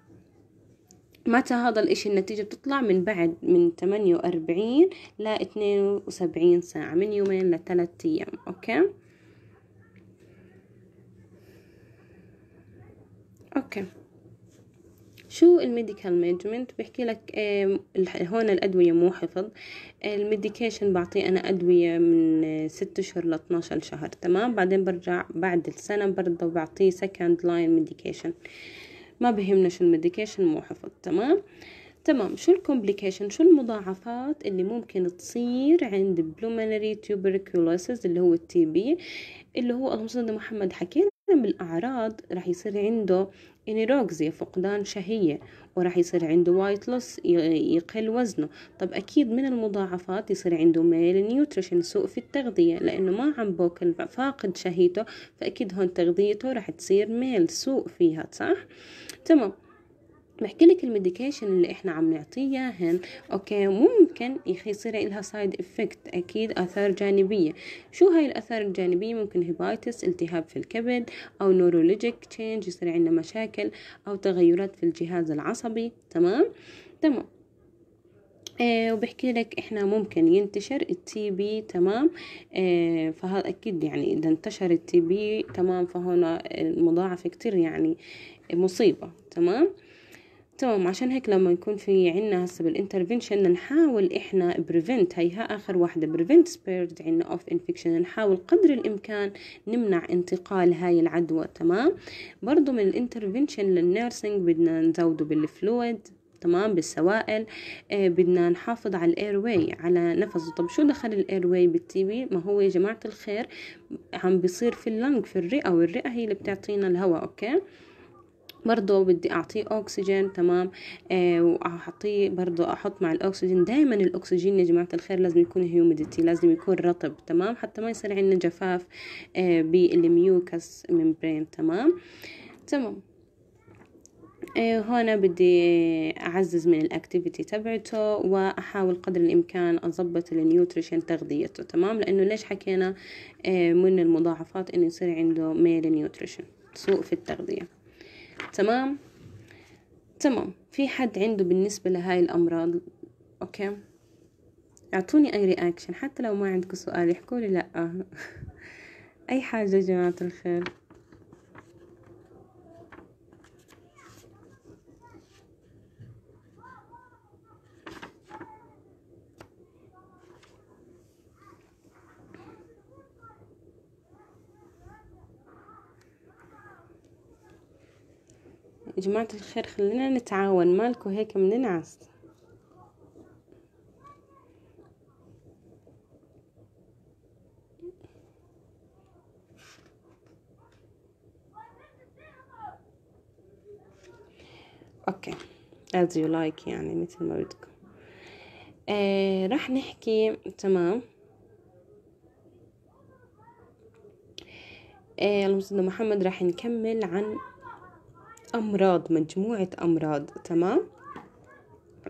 متى هذا الإشي النتيجة بتطلع من بعد من تمانية وأربعين لاتنين وسبعين ساعة من يومين لثلاث أيام أوكي أوكي شو الميديكال مانجمنت بحكي لك هون الأدوية مو حفظ الميديكيشن بعطيه أنا أدوية من ست أشهر ل 12 شهر تمام بعدين برجع بعد السنة برضه بعطيه سكند لاين ميديكيشن ما بهمنا شو الميديكيشن مو حفظ تمام تمام شو الكومبليكيشن شو المضاعفات اللي ممكن تصير عند بلومينري تيوبركولوسيس اللي هو التي بي اللي هو اللهم صل محمد حكينا من الأعراض راح يصير عنده انيروكزيا فقدان شهية وراح يصير عنده وايت لوس يقل وزنه طب أكيد من المضاعفات يصير عنده ميل نيوتريشن سوء في التغذية لأنه ما عم بوكل فاقد شهيته فأكيد هون تغذيته راح تصير ميل سوء فيها صح تمام بحكي لك الميديكيشن اللي احنا عم نعطيه اياهن اوكي ممكن يصير لها سايد افكت اكيد اثار جانبيه شو هاي الاثار الجانبيه ممكن هيبايتس التهاب في الكبد او نورولوجيك تشينج يصير عندنا مشاكل او تغيرات في الجهاز العصبي تمام تمام آه وبحكي لك احنا ممكن ينتشر التي بي تمام آه فهذا اكيد يعني اذا انتشر التي بي تمام فهنا المضاعف كتير يعني مصيبة تمام تمام عشان هيك لما يكون في عنا هسه بالانترفنشن نحاول احنا بريفنت هيها اخر واحدة بريفنت سبيرد عنا اوف انفكشن نحاول قدر الامكان نمنع انتقال هاي العدوى تمام برضو من الانترفنشن للنيرسينج بدنا نزوده بالفلويد تمام بالسوائل آه بدنا نحافظ على الاير واي على نفسه طب شو دخل الاير واي بالتي بي ما هو يا جماعه الخير عم بيصير في اللنج في الرئه والرئه هي اللي بتعطينا الهواء اوكي برضو بدي اعطيه اكسجين تمام آه واعطيه برضو احط مع الاكسجين دائما الاكسجين يا جماعه الخير لازم يكون هيوميديتي لازم يكون رطب تمام حتى ما يصير عندنا جفاف آه بالميوكس ممبرين تمام تمام آه، هنا بدي أعزز من الأكتيفيتي تبعته وأحاول قدر الإمكان أضبط النيوتريشن تغذيته تمام لأنه ليش حكينا آه، من المضاعفات إنه يصير عنده ميل نيوتريشن سوء في التغذية تمام تمام في حد عنده بالنسبة لهاي الأمراض أوكي اعطوني اي رياكشن حتى لو ما عندكم سؤال احكوا لي لا <laughs> اي حاجه يا جماعه الخير يا جماعة الخير خلينا نتعاون مالكو هيك من نعس اوكي as you like يعني مثل ما بدكم آه راح نحكي تمام آه المصدر محمد راح نكمل عن أمراض مجموعة أمراض تمام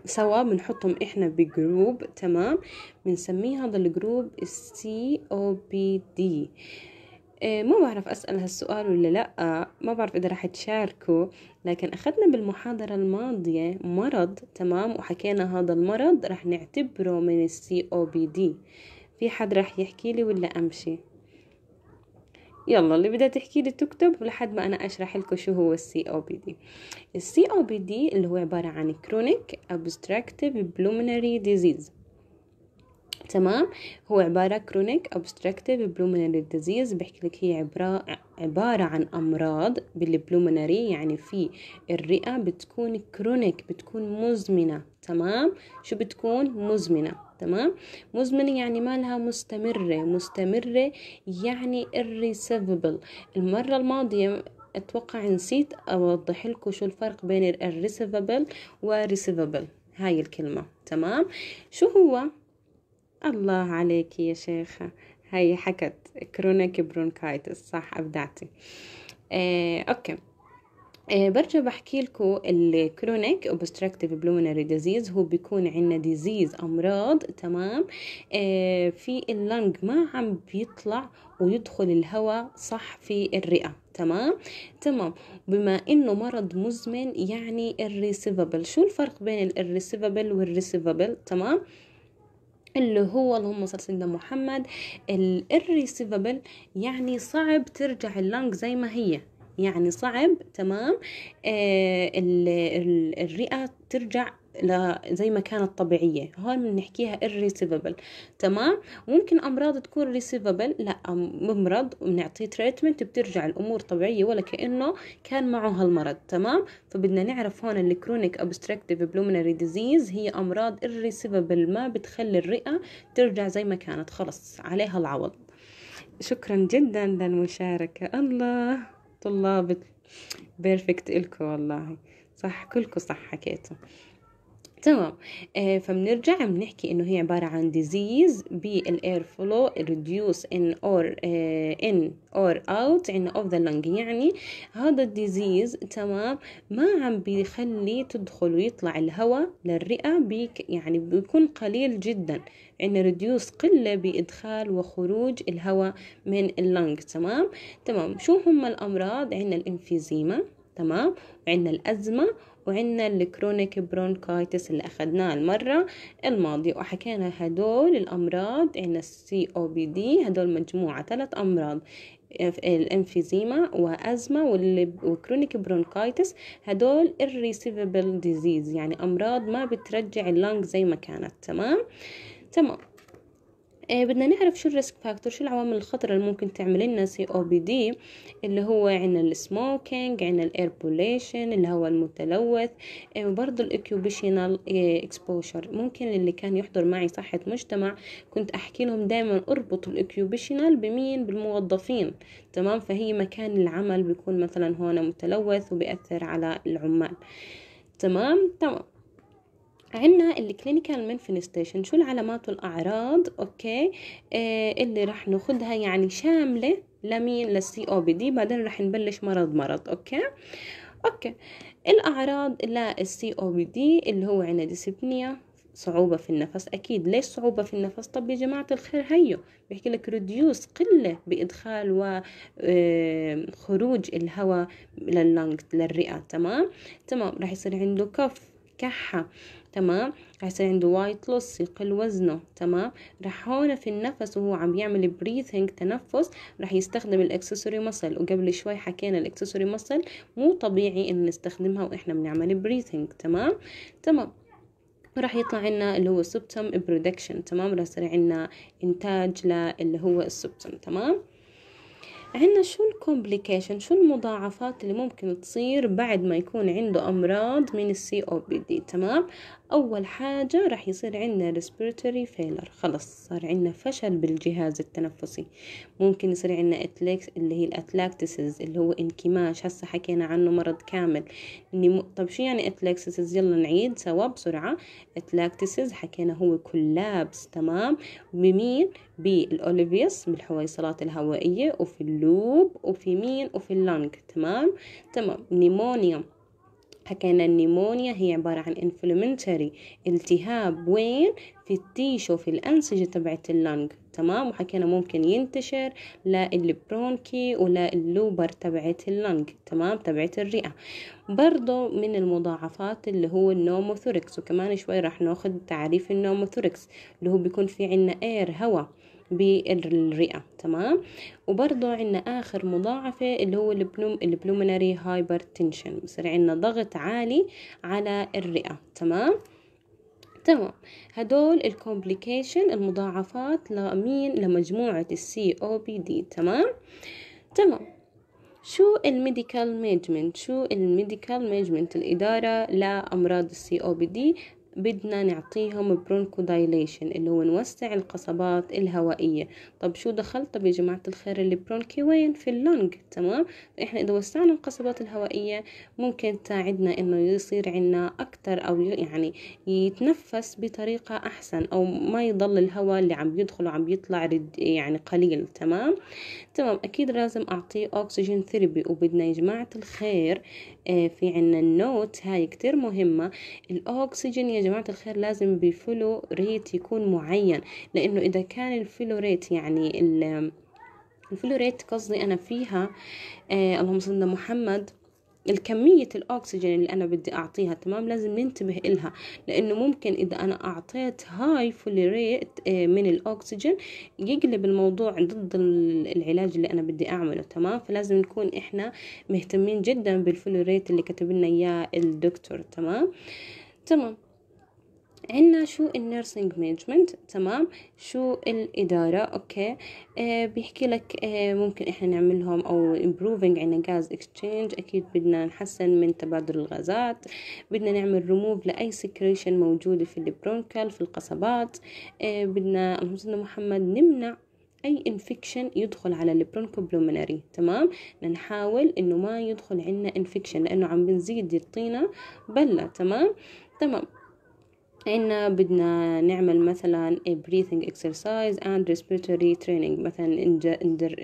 سوا بنحطهم احنا بجروب تمام بنسميه هذا الجروب السي او بي دي ما بعرف أسأل هالسؤال ولا لأ ما بعرف إذا رح تشاركوا لكن أخذنا بالمحاضرة الماضية مرض تمام وحكينا هذا المرض رح نعتبره من السي او بي دي في حد رح يحكي لي ولا أمشي يلا اللي بدها تحكي لي تكتب لحد ما انا اشرح لكم شو هو السي او بي دي السي او بي دي اللي هو عباره عن كرونيك ابستراكتيف بلومينري ديزيز تمام هو عبارة كرونيك أبستراكتيف بلومينري ديزيز بحكي لك هي عبارة عبارة عن أمراض بالبلومينري يعني في الرئة بتكون كرونيك بتكون مزمنة تمام شو بتكون مزمنة تمام مزمنة يعني مالها مستمرة مستمرة يعني الريسيفبل المرة الماضية اتوقع نسيت اوضح لكم شو الفرق بين الريسيفبل وريسيفبل هاي الكلمة تمام شو هو الله عليك يا شيخة هاي حكت كرونيك برونكايتس صح ابدعتي آه، اوكي آه، برجع بحكي لكم الكرونيك اوبستراكتيف بلومينري ديزيز هو بيكون عندنا ديزيز امراض تمام آه، في اللنج ما عم بيطلع ويدخل الهواء صح في الرئه تمام تمام بما انه مرض مزمن يعني الريسيفابل شو الفرق بين الريسيفابل والريسيفابل تمام اللي هو اللهم صل سيدنا محمد الريسيفابل يعني صعب ترجع اللنج زي ما هي يعني صعب تمام آه الرئة ترجع زي ما كانت طبيعية هون بنحكيها irreversible تمام ممكن أمراض تكون ريسيفبل لا ممرض بنعطيه تريتمنت بترجع الأمور طبيعية ولا كأنه كان معه هالمرض تمام فبدنا نعرف هون الكرونيك ابستراكتيف بلومناري ديزيز هي أمراض irreversible ما بتخلي الرئة ترجع زي ما كانت خلص عليها العوض شكرا جدا للمشاركة الله طلابك بيرفكت إلكم والله صح كلكم صح حكيتوا تمام آه، فبنرجع بنحكي انه هي عباره عن ديزيز بالاير فلو ريديوس ان اور ان اور اوت ان اوف ذا لنج يعني هذا الديزيز تمام ما عم بيخلي تدخل ويطلع الهواء للرئه بيك يعني بيكون قليل جدا عندنا يعني ريديوس قله بادخال وخروج الهواء من اللنج تمام تمام شو هم الامراض عندنا الانفيزيما تمام عندنا الازمه وعندنا الكرونيك برونكايتس اللي اخذناه المرة الماضية وحكينا هدول الأمراض عندنا السي أو بي دي هدول مجموعة ثلاث أمراض الانفيزيما وأزمة والكرونيك برونكايتس هدول الريسيفبل ديزيز يعني أمراض ما بترجع اللنج زي ما كانت تمام تمام آه، بدنا نعرف شو الريسك فاكتور شو العوامل الخطرة اللي ممكن تعمل لنا سي او بي دي اللي هو عنا السموكينج عنا الاير بوليشن الهواء المتلوث آه، وبرضه الاكيوبيشنال آه، اكسبوشر ممكن اللي كان يحضر معي صحة مجتمع كنت احكي لهم دائما اربطوا الاكيوبيشنال بمين بالموظفين تمام فهي مكان العمل بيكون مثلا هون متلوث وبيأثر على العمال تمام تمام عنا الكلينيكال manifestation شو العلامات والاعراض اوكي آه اللي راح ناخدها يعني شامله لمين للسي او بي دي بعدين راح نبلش مرض مرض اوكي اوكي الاعراض للسي او بي دي اللي هو عنا ديسبنيا صعوبة في النفس أكيد ليش صعوبة في النفس طب يا جماعة الخير هيو بيحكي لك ريديوس قلة بإدخال وخروج آه، الهواء لللنج للرئة تمام تمام راح يصير عنده كف كحة تمام هيصير عنده وايت لوس يقل وزنه تمام راح هون في النفس وهو عم يعمل بريثنج تنفس راح يستخدم الاكسسوري مسل وقبل شوي حكينا الاكسسوري مسل مو طبيعي ان نستخدمها واحنا بنعمل بريثنج تمام تمام راح يطلع عنا اللي هو سبتم برودكشن تمام راح يصير عنا انتاج للي هو السبتم تمام عندنا شو الكومبليكيشن شو المضاعفات اللي ممكن تصير بعد ما يكون عنده امراض من السي او بي دي تمام أول حاجة راح يصير عندنا respiratory failure خلص صار عندنا فشل بالجهاز التنفسي ممكن يصير عندنا اتليكس اللي هي الاتلاكتسز اللي هو انكماش هسا حكينا عنه مرض كامل طب شو يعني اتلاكتسز يلا نعيد سوا بسرعة اتلاكتسز حكينا هو كولابس تمام بمين بالأوليفيس بالحويصلات الهوائية وفي اللوب وفي مين وفي اللنك تمام تمام نيمونيا حكينا النيمونيا هي عبارة عن انفلومنتري التهاب وين في التيشو في الأنسجة تبعت اللنج تمام وحكينا ممكن ينتشر لا البرونكي ولا اللوبر تبعت اللنج تمام تبعت الرئة برضو من المضاعفات اللي هو النوموثوركس وكمان شوي راح ناخد تعريف النوموثوركس اللي هو بيكون في عنا اير هواء بالرئة تمام وبرضو عندنا آخر مضاعفة اللي هو البلوم البلومنري هايبر تنشن بصير عندنا ضغط عالي على الرئة تمام تمام هدول الكومبليكيشن المضاعفات لمين لمجموعة السي او بي دي تمام تمام شو الميديكال مانجمنت شو الميديكال مانجمنت الإدارة لأمراض السي او بي دي بدنا نعطيهم برونكو دايليشن اللي هو نوسع القصبات الهوائية طب شو دخل طب يا جماعة الخير البرونكي وين في اللونج تمام احنا اذا وسعنا القصبات الهوائية ممكن تساعدنا انه يصير عنا اكتر او يعني يتنفس بطريقة احسن او ما يضل الهواء اللي عم يدخل وعم يطلع رد يعني قليل تمام تمام اكيد لازم اعطيه اكسجين ثيربي وبدنا يا جماعه الخير آه، في عنا النوت هاي كتير مهمه الاكسجين يا جماعه الخير لازم بفلو ريت يكون معين لانه اذا كان الفلو ريت يعني الفلو ريت قصدي انا فيها آه، اللهم صل على محمد الكمية الأكسجين اللي أنا بدي أعطيها تمام لازم ننتبه إلها لأنه ممكن إذا أنا أعطيت هاي آه، ريت من الأكسجين يقلب الموضوع ضد العلاج اللي أنا بدي أعمله تمام فلازم نكون إحنا مهتمين جدا ريت اللي كتب لنا إياه الدكتور تمام تمام عندنا شو النيرسينج مانجمنت تمام شو الاداره اوكي آه بيحكي لك آه ممكن احنا نعملهم او امبروفينج عندنا غاز اكسشينج اكيد بدنا نحسن من تبادل الغازات بدنا نعمل ريموف لاي سكريشن موجوده في البرونكال في القصبات آه بدنا اللهم محمد نمنع اي انفكشن يدخل على البرونكوبلومناري تمام نحاول انه ما يدخل عندنا انفكشن لانه عم بنزيد الطينه بله تمام تمام لان بدنا نعمل مثلا breathing exercise and respiratory training مثلا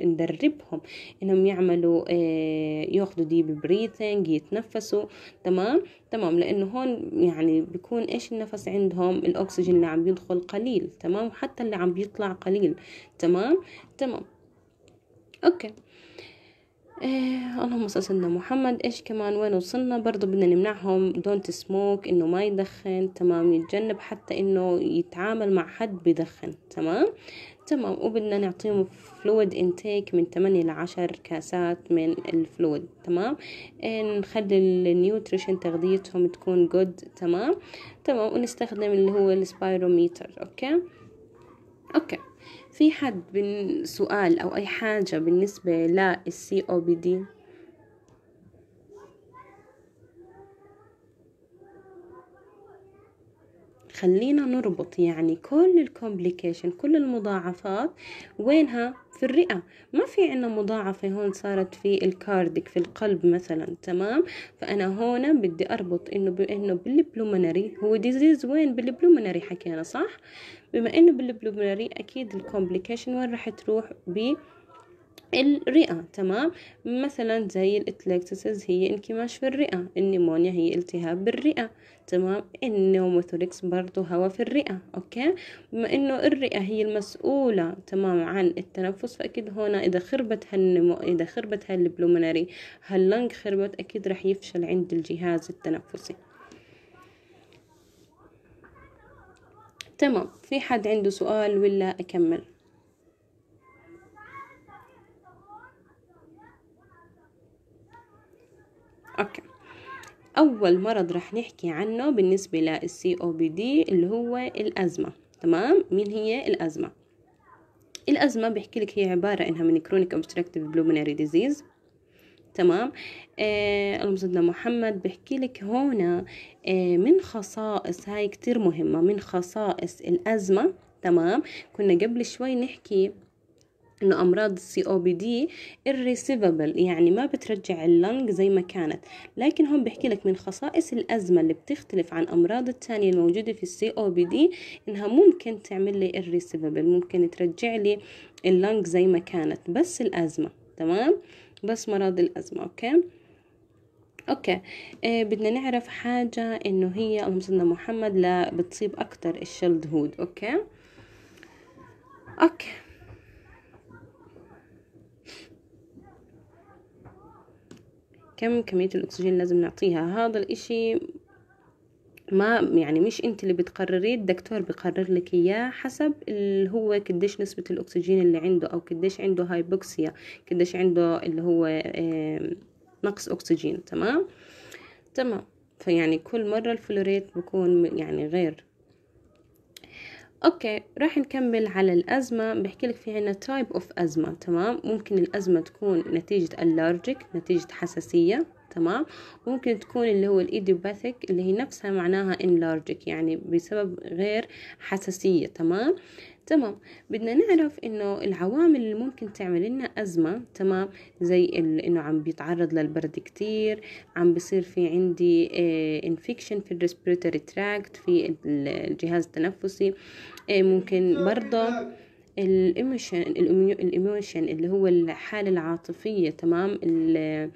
ندربهم إنهم يعملوا آه، ياخذوا deep breathing يتنفسوا تمام تمام لأنه هون يعني بيكون إيش النفس عندهم الأكسجين اللي عم يدخل قليل تمام وحتى اللي عم بيطلع قليل تمام تمام أوكي إيه اللهم صل سيدنا محمد ايش كمان وين وصلنا برضو بدنا نمنعهم دونت سموك انه ما يدخن تمام يتجنب حتى انه يتعامل مع حد بيدخن تمام تمام وبدنا نعطيهم فلويد انتيك من 8 ل 10 كاسات من الفلويد تمام إيه نخلي النيوتريشن تغذيتهم تكون جود تمام تمام ونستخدم اللي هو السبايروميتر اوكي اوكي في حد بن سؤال أو أي حاجة بالنسبة للسي أو بي دي خلينا نربط يعني كل الكومبليكيشن كل المضاعفات وينها في الرئة ما في عنا مضاعفة هون صارت في الكاردك في القلب مثلا تمام فأنا هون بدي أربط إنه بإنه إنه بالبلومنري هو ديزيز وين بالبلومنري حكينا صح بما انه بالبلومري اكيد الكومبليكيشن وين راح تروح ب الرئة تمام مثلا زي الاتلكتسز هي انكماش في الرئة النمونيا هي التهاب بالرئة تمام النوموثوركس برضو هواء في الرئة اوكي بما انه الرئة هي المسؤولة تمام عن التنفس فاكيد هنا اذا خربت هالنمو اذا خربت هالبلومناري هاللنج خربت اكيد راح يفشل عند الجهاز التنفسي تمام في حد عنده سؤال ولا أكمل أوكي أول مرض رح نحكي عنه بالنسبة للسي أو بي دي اللي هو الأزمة تمام مين هي الأزمة الأزمة بيحكي لك هي عبارة إنها من كرونيك أوبستراكتيف بلومناري ديزيز تمام آه المصدنا محمد بحكي لك هنا آه من خصائص هاي كتير مهمة من خصائص الأزمة تمام كنا قبل شوي نحكي انه امراض السي او بي دي irreversible يعني ما بترجع اللنج زي ما كانت لكن هم بحكي لك من خصائص الازمه اللي بتختلف عن امراض التانية الموجوده في السي او بي دي انها ممكن تعمل لي irreversible ممكن ترجع لي اللنج زي ما كانت بس الازمه تمام بس مرض الأزمة أوكي اوكي اوكي ايه بدنا نعرف حاجة انه هي اللهم صلى محمد لا بتصيب اكتر الشلد هود اوكي اوكي كم كمية الأكسجين لازم نعطيها هذا الإشي ما يعني مش انت اللي بتقرريه الدكتور بيقرر لك اياه حسب اللي هو قديش نسبه الاكسجين اللي عنده او قديش عنده هايبوكسيا قديش عنده اللي هو نقص اكسجين تمام تمام فيعني كل مره الفلوريت بكون يعني غير اوكي راح نكمل على الازمه بحكي لك في عنا تايب اوف ازمه تمام ممكن الازمه تكون نتيجه الارجيك نتيجه حساسيه تمام ممكن تكون اللي هو الايديوباثيك اللي هي نفسها معناها انلارجك يعني بسبب غير حساسية تمام تمام بدنا نعرف انه العوامل اللي ممكن تعمل لنا ازمه تمام زي انه عم بيتعرض للبرد كتير عم بصير في عندي انفكشن آه، في الريسبيرتوري تراكت في الجهاز التنفسي آه، ممكن برضه الايموشن الايموشن اللي هو الحالة العاطفية تمام آه،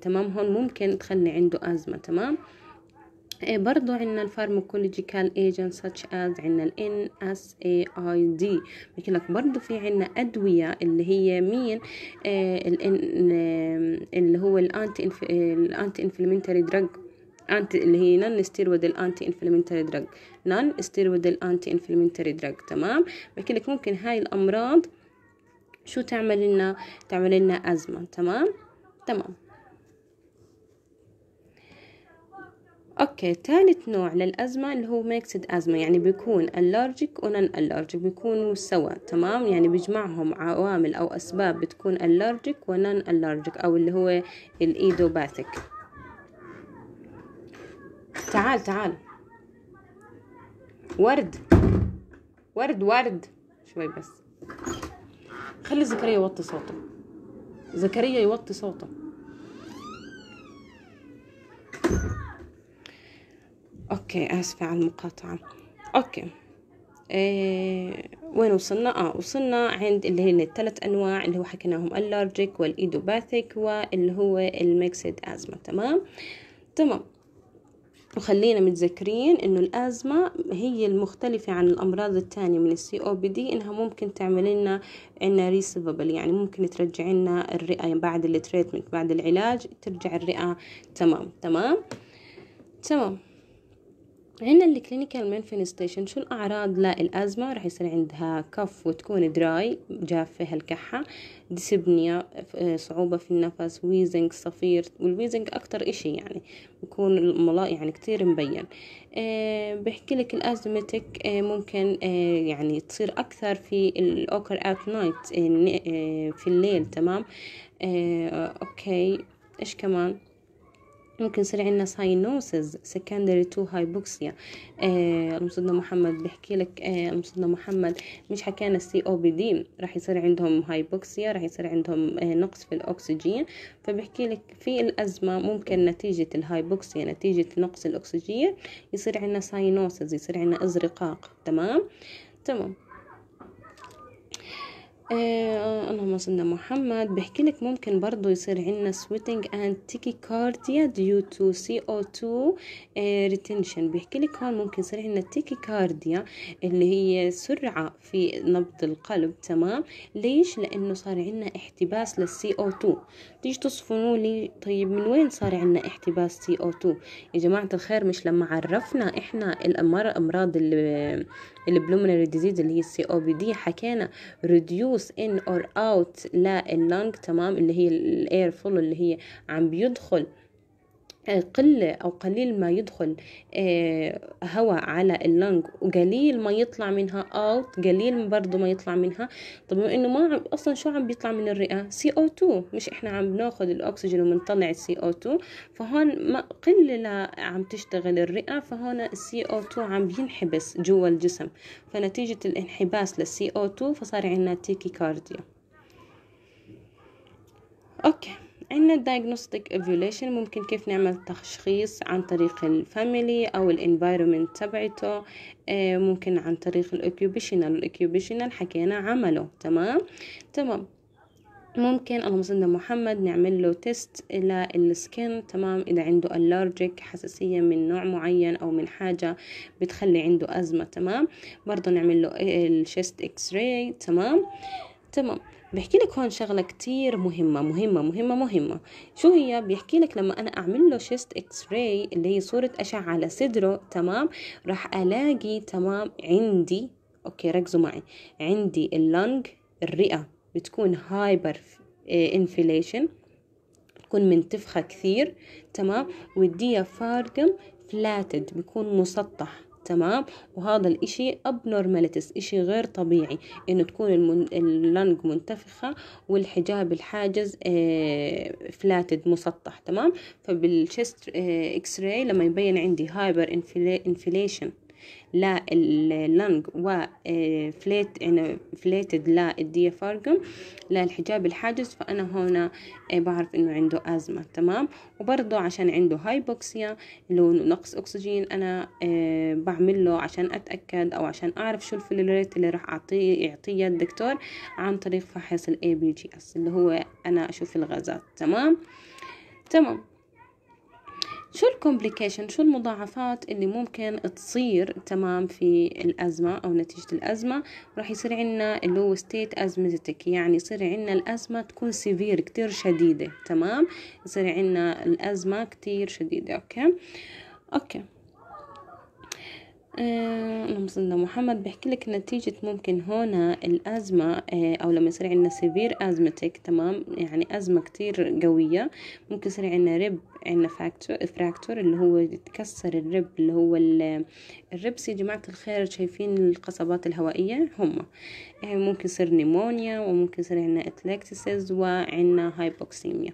تمام هون ممكن تخلي عنده أزمة تمام آه، برضو عندنا الفارماكولوجيكال ايجنت such as عندنا اي NSAID مثل لك برضو في عندنا أدوية اللي هي مين آه اللي هو الانتي الانتي انفلامينتري دراج انتي اللي هي نان ستيرويد الانتي انفلامينتري دراج نان ستيرويد الانتي انفلامينتري دراج تمام بحكي لك ممكن هاي الامراض شو تعمل لنا تعمل لنا ازمه تمام تمام اوكي ثالث نوع للازمه اللي هو ميكسد ازمه يعني بيكون الارجيك ونن الارجيك بيكون سوا تمام يعني بيجمعهم عوامل او اسباب بتكون الارجيك ونن الارجيك او اللي هو الايدوباثيك تعال تعال ورد ورد ورد شوي بس خلي زكريا يوطي صوته زكريا يوطي صوته اوكي اسفة على المقاطعة اوكي إيه وين وصلنا اه وصلنا عند اللي هن الثلاث انواع اللي هو حكيناهم اللارجيك والايدوباثيك واللي هو الميكسد ازمة تمام تمام وخلينا متذكرين انه الازمة هي المختلفة عن الامراض التانية من السي او بي دي انها ممكن تعمل لنا عنا ريسيفبل يعني ممكن ترجع لنا الرئة بعد التريتمنت بعد العلاج ترجع الرئة تمام تمام تمام عندنا الكلينيكال مانفينستيشن شو الأعراض لا الازمة راح يصير عندها كف وتكون دراي جافة هالكحة ديسبنيا آه، صعوبة في النفس ويزنج صفير والويزنج أكتر إشي يعني بكون الملاء يعني كتير مبين آه، بحكي لك الأزمتك آه، ممكن يعني تصير أكثر في الأوكر آت نايت في الليل تمام أوكي إيش كمان ممكن يصير عندنا ساينوسز سكندري تو هايبوكسيا آه، المصدى محمد بيحكي لك آه، المصدى محمد مش حكينا السي او بي دي راح يصير عندهم هايبوكسيا راح يصير عندهم آه، نقص في الاكسجين فبيحكي لك في الازمه ممكن نتيجه الهايبوكسيا نتيجه نقص الاكسجين يصير عندنا ساينوسز يصير عندنا ازرقاق تمام تمام آه اللهم صل محمد بحكي لك ممكن برضو يصير عندنا سويتنج اند كارديا ديو تو سي او 2 ريتنشن بحكي لك هون ممكن يصير عندنا كارديا اللي هي سرعه في نبض القلب تمام ليش لانه صار عندنا احتباس للسي او 2 تيجي تصفنوا لي طيب من وين صار عندنا احتباس سي او 2 يا جماعه الخير مش لما عرفنا احنا الامراض اللي البلومينري ديزيز اللي هي السي او بي دي حكينا ريديوس ان اور اوت لا لللنج تمام اللي هي الاير فول اللي هي عم بيدخل قلة أو قليل ما يدخل آه، هواء على اللنج وقليل ما يطلع منها اوت قليل برضه ما يطلع منها طب بما إنه ما عم أصلا شو عم بيطلع من الرئة سي او 2 مش إحنا عم ناخذ الأكسجين وبنطلع السي او 2 فهون ما قلة عم تشتغل الرئة فهون السي او 2 عم بينحبس جوا الجسم فنتيجة الانحباس للسي او 2 فصار عندنا تيكي كارديا اوكي عندنا الدايجنوستيك ايفيوليشن ممكن كيف نعمل تشخيص عن طريق الفاميلي او الانفايرومنت تبعته آه، ممكن عن طريق الاوكيوبيشنال الاوكيوبيشنال حكينا عمله تمام تمام ممكن اللهم صل محمد نعمل له تيست السكين تمام اذا عنده الارجيك حساسيه من نوع معين او من حاجه بتخلي عنده ازمه تمام برضه نعمل له الشيست اكس راي تمام تمام بيحكي لك هون شغله كتير مهمه مهمه مهمه مهمه شو هي بيحكي لك لما انا اعمل له شيست اكس راي اللي هي صوره اشعه على صدره تمام راح الاقي تمام عندي اوكي ركزوا معي عندي اللنج الرئه بتكون هايبر آه، انفليشن بتكون منتفخة كثير تمام والديافارجم فلاتد بيكون مسطح تمام وهذا الإشي abnormalities إشي غير طبيعي إنه تكون اللنج منتفخة والحجاب الحاجز فلاتد آه، مسطح تمام فبالشست اكس آه، راي لما يبين عندي هايبر انفليشن لا اللنج آه، يعني فليتد لا الديافرجم لا الحجاب الحاجز فأنا هنا آه، بعرف إنه عنده أزمة تمام وبرضه عشان عنده هايبوكسيا اللي هو نقص أكسجين أنا آه، بعمل له عشان أتأكد أو عشان أعرف شو الفلوريت اللي راح أعطيه يعطيه الدكتور عن طريق فحص الأي بي جي أس اللي هو أنا أشوف الغازات تمام تمام شو الكومبليكيشن شو المضاعفات اللي ممكن تصير تمام في الأزمة أو نتيجة الأزمة راح يصير عنا اللي هو ستيت أزمتك يعني يصير عنا الأزمة تكون سيفير كتير شديدة تمام يصير عنا الأزمة كتير شديدة أوكي أوكي آه محمد بحكي لك نتيجة ممكن هنا الأزمة آه، أو لما يصير عندنا سيفير أزمتك تمام يعني أزمة كتير قوية ممكن يصير عندنا رب عندنا فاكتور فراكتور اللي هو يتكسر الرب اللي هو الربس يا جماعة الخير شايفين القصبات الهوائية هم آه، ممكن يصير نيمونيا وممكن يصير عندنا اتلكتسز وعندنا هايبوكسيميا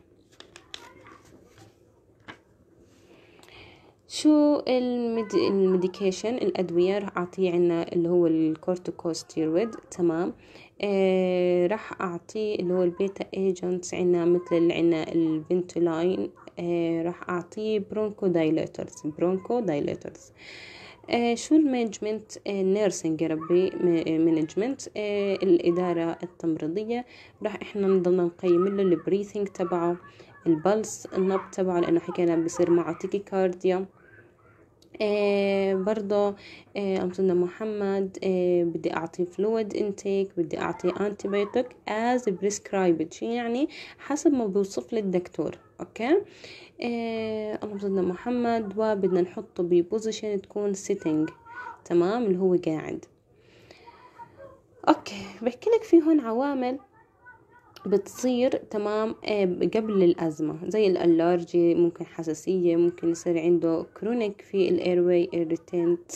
شو المد... المديكيشن الأدوية راح أعطيه عنا اللي هو الكورتوكوستيرويد تمام آه راح أعطيه اللي هو البيتا ايجنتس عنا مثل اللي عنا الفنتولاين آه راح أعطيه برونكو دايليترز برونكو دايلاترز آه شو المانجمنت آه يا ربي مانجمنت آه الإدارة التمريضية راح إحنا نضلنا نقيم له البريثينج تبعه البلس النبض تبعه لأنه حكينا بصير معه تيكي كارديا آه برضه آه محمد آه، بدي أعطي فلويد انتيك بدي أعطي أنتيبيوتيك as prescribed شو يعني حسب ما بيوصف لي الدكتور أوكي آه محمد وبدنا نحطه ببوزيشن تكون sitting تمام اللي هو قاعد أوكي بحكي لك في هون عوامل بتصير تمام آه، قبل الأزمة زي الألرجي ممكن حساسية ممكن يصير عنده كرونيك في الإيروي إيريتنت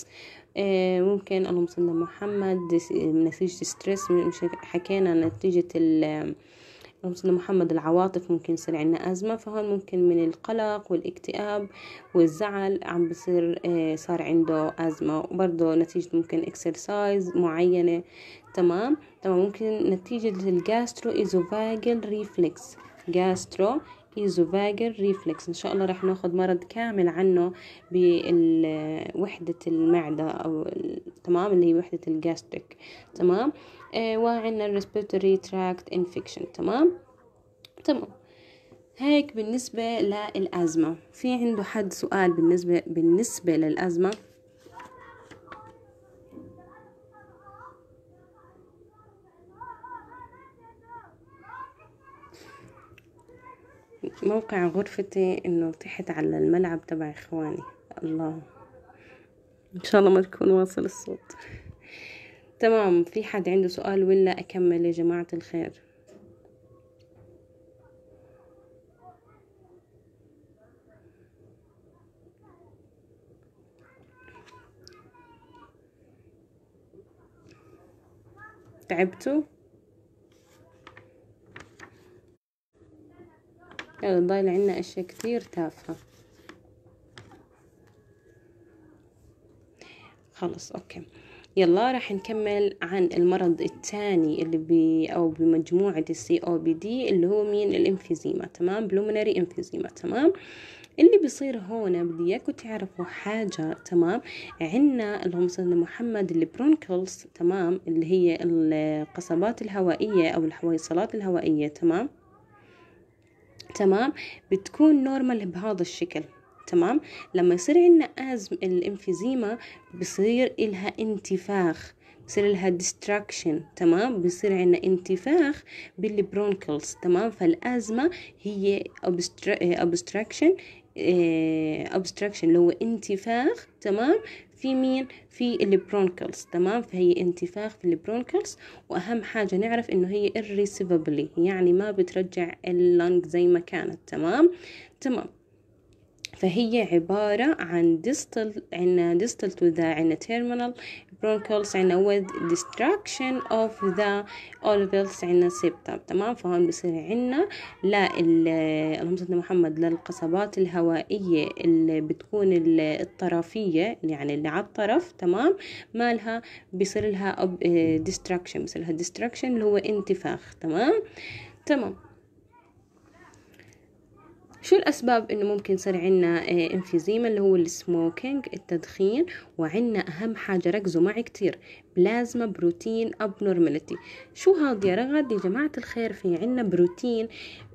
آه، ممكن أنا مصنع محمد نتيجة ستريس مش حكينا نتيجة ال اللهم محمد العواطف ممكن يصير عندنا أزمة فهون ممكن من القلق والاكتئاب والزعل عم بصير آه، صار عنده أزمة وبرضه نتيجة ممكن اكسرسايز معينة تمام تمام ممكن نتيجة للجاسترو إيزوفاجل ريفلكس جاسترو ايزوفاجل ريفلكس ان شاء الله راح ناخد مرض كامل عنه بوحدة المعدة او تمام اللي هي وحدة الجاستريك تمام وعندنا الريسبيرتوري تراكت انفكشن تمام تمام هيك بالنسبة للأزمة في عنده حد سؤال بالنسبة بالنسبة للأزمة موقع غرفتي انه تحت على الملعب تبع اخواني الله ان شاء الله ما تكون واصل الصوت تمام في حد عنده سؤال ولا اكمل يا جماعة الخير تعبتوا حلو ضايل عنا اشياء كثير تافهة خلص اوكي يلا راح نكمل عن المرض الثاني اللي بي او بمجموعة السي او بي دي اللي هو مين الانفيزيما تمام بلومنري انفيزيما تمام اللي بيصير هون بدي اياكم تعرفوا حاجة تمام عنا اللهم صل محمد البرونكلز تمام اللي هي القصبات الهوائية او الحويصلات الهوائية تمام تمام بتكون نورمال بهذا الشكل تمام لما يصير عندنا أزم الانفيزيما بصير إلها انتفاخ بصير لها ديستراكشن تمام بصير عندنا انتفاخ بالبرونكلز تمام فالأزمة هي ابستراكشن ابستراكشن آه، اللي هو انتفاخ تمام في مين في البرونكلز تمام فهي انتفاخ في البرونكلز واهم حاجة نعرف انه هي irreversibly يعني ما بترجع اللنج زي ما كانت تمام تمام فهي عبارة عن ديستل عن ديستل تو ذا عن تيرمينال برونكلز عنا هو destruction of the alveoles عنا septum تمام فهون بصير عنا لا اللهم صل محمد للقصبات الهوائية اللي بتكون الطرفية يعني اللي على الطرف تمام مالها بصير لها destruction بصير لها destruction اللي هو انتفاخ تمام تمام شو الأسباب إنه ممكن يصير عنا إنفيزيما اللي هو السموكينج التدخين وعنا أهم حاجة ركزوا معي كتير بلازما بروتين أبنورماليتي شو هاد يا رغد يا جماعة الخير في عنا بروتين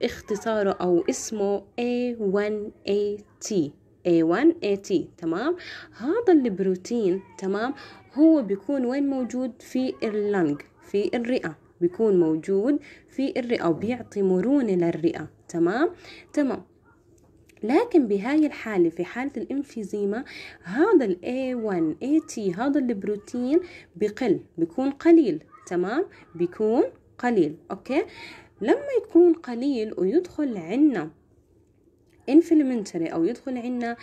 اختصاره أو اسمه A1AT A1AT تمام هذا البروتين تمام هو بيكون وين موجود في اللنج في الرئة بيكون موجود في الرئة وبيعطي مرونة للرئة تمام تمام لكن بهاي الحالة في حالة الإنفيزيما هذا ال A1 AT هذا البروتين بقل بيكون قليل تمام بيكون قليل أوكي لما يكون قليل ويدخل عنا انفلمنتري أو يدخل عنا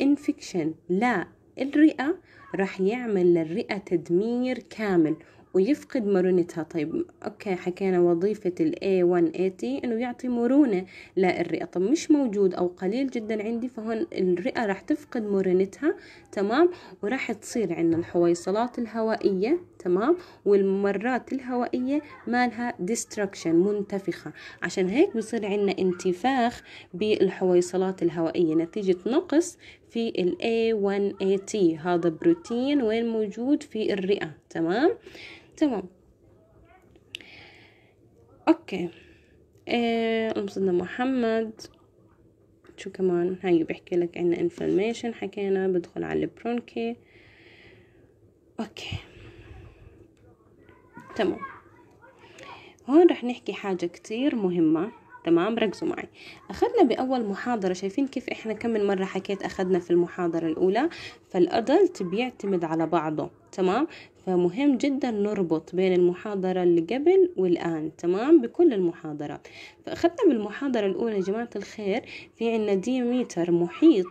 انفكشن آه، لا الرئة رح يعمل للرئة تدمير كامل ويفقد مرونتها طيب اوكي حكينا وظيفة ال A180 انه يعطي مرونة للرئة طب مش موجود او قليل جدا عندي فهون الرئة راح تفقد مرونتها تمام وراح تصير عندنا الحويصلات الهوائية تمام والممرات الهوائية مالها destruction منتفخة عشان هيك بصير عندنا انتفاخ بالحويصلات الهوائية نتيجة نقص في ال a 180 هذا بروتين وين موجود في الرئة تمام تمام اوكي إيه المصدى محمد شو كمان هاي بحكي لك عنا انفلميشن حكينا بدخل على البرونكي اوكي تمام هون رح نحكي حاجة كتير مهمة تمام ركزوا معي أخذنا بأول محاضرة شايفين كيف إحنا كم من مرة حكيت أخذنا في المحاضرة الأولى فالأدلت بيعتمد على بعضه تمام فمهم جدا نربط بين المحاضرة اللي قبل والآن تمام بكل المحاضرات فأخذنا بالمحاضرة الأولى يا جماعة الخير في عنا ديميتر محيط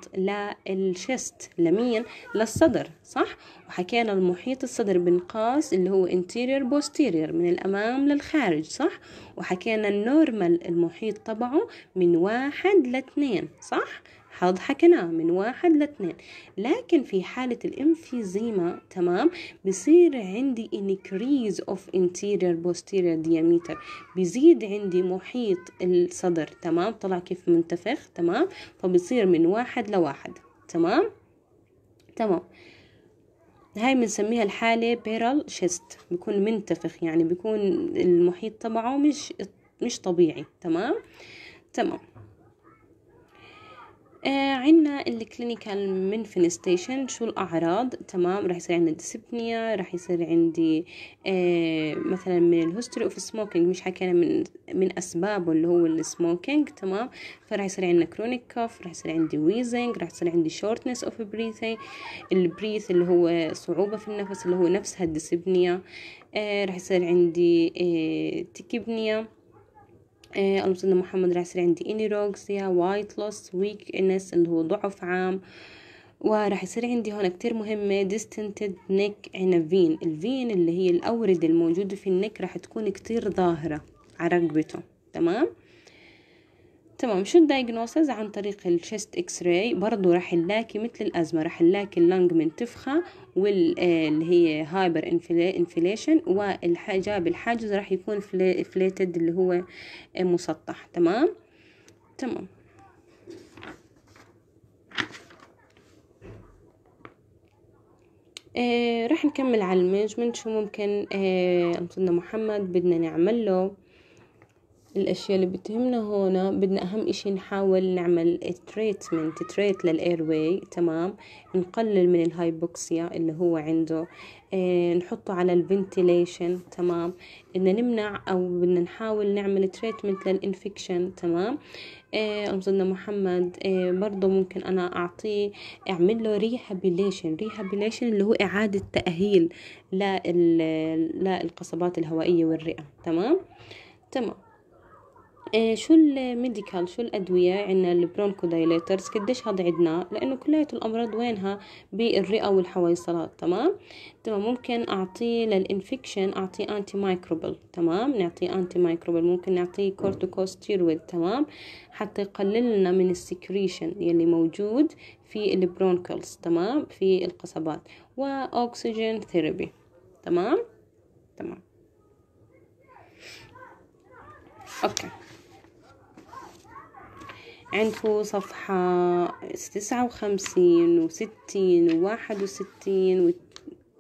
للشست لمين للصدر صح وحكينا المحيط الصدر بنقاس اللي هو انتيرير بوستيرير من الأمام للخارج صح وحكينا النورمال المحيط تبعه من واحد لاتنين صح حظ حكيناه من واحد لاثنين لكن في حالة الامفيزيما تمام بصير عندي increase of interior posterior diameter بزيد عندي محيط الصدر تمام طلع كيف منتفخ تمام فبصير من واحد لواحد تمام تمام هاي بنسميها الحالة بيرال شيست بيكون منتفخ يعني بيكون المحيط تبعه مش مش طبيعي تمام تمام آه عنا الكلينيكال منفنستيشن شو الاعراض تمام راح يصير عندنا ديسبنيا راح يصير عندي آه مثلا من الهستري اوف سموكينج مش حكينا من من اسبابه اللي هو السموكينج تمام فراح يصير عندنا كرونيك كاف راح يصير عندي ويزنج راح يصير عندي شورتنس اوف بريثينج البريث اللي هو صعوبه في النفس اللي هو نفسها الديسبنيا آه راح يصير عندي آه تكبنيا آه اللهم صل محمد راح يصير عندي انيروكسيا وايت لوس انس اللي هو ضعف عام وراح يصير عندي هون كتير مهمة distended neck فين الفين اللي هي الأوردة الموجودة في النك راح تكون كتير ظاهرة على رقبته تمام تمام شو الدايجنوسز عن طريق الشيست اكس راي برضه راح نلاقي مثل الازمه راح نلاقي اللنج منتفخه واللي آه، هي هايبر انفليشن والحجاب الحاجز راح يكون فليتد اللي هو مسطح تمام تمام آه راح نكمل على المانجمنت شو ممكن آه محمد بدنا نعمل له الاشياء اللي بتهمنا هنا بدنا اهم اشي نحاول نعمل تريتمنت تريت للإيرواي تمام نقلل من الهايبوكسيا اللي هو عنده اه نحطه على الفنتيليشن تمام بدنا نمنع او بدنا نحاول نعمل تريتمنت للانفكشن تمام أمزلنا آه، محمد آه، برضه ممكن أنا أعطيه أعمل له ريهابيليشن ريهابيليشن اللي هو إعادة تأهيل للقصبات الهوائية والرئة تمام تمام إيه، شو الميديكال شو الادويه عندنا دايليترز قديش هاد عندنا لانه كليه الامراض وينها بالرئه والحويصلات تمام تمام ممكن اعطيه للانفكشن اعطيه انتي مايكروبل تمام نعطيه انتي مايكروبل ممكن نعطيه كورتوكوستيرويد تمام حتى يقلل لنا من السكريشن يلي موجود في البرونكلز تمام في القصبات واكسجين ثيرابي تمام تمام اوكي عندكم صفحة تسعة وخمسين وستين وواحد وستين و...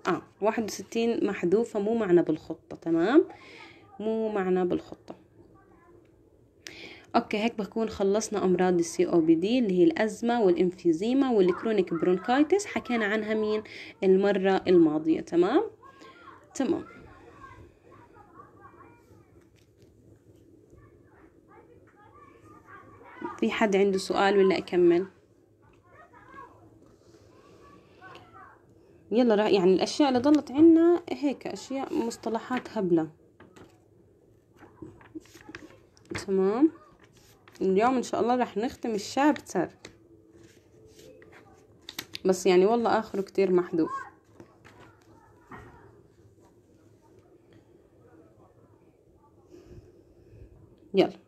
آه واحد وستين محذوفة مو معنا بالخطة تمام مو معنا بالخطة اوكي هيك بكون خلصنا امراض السي او بي دي اللي هي الازمه والانفيزيما والكرونيك برونكايتس حكينا عنها مين المره الماضيه تمام تمام في حد عنده سؤال ولا أكمل يلا رأي يعني الأشياء اللي ضلت عنا هيك أشياء مصطلحات هبلة تمام اليوم إن شاء الله رح نختم الشابتر بس يعني والله آخره كتير محذوف يلا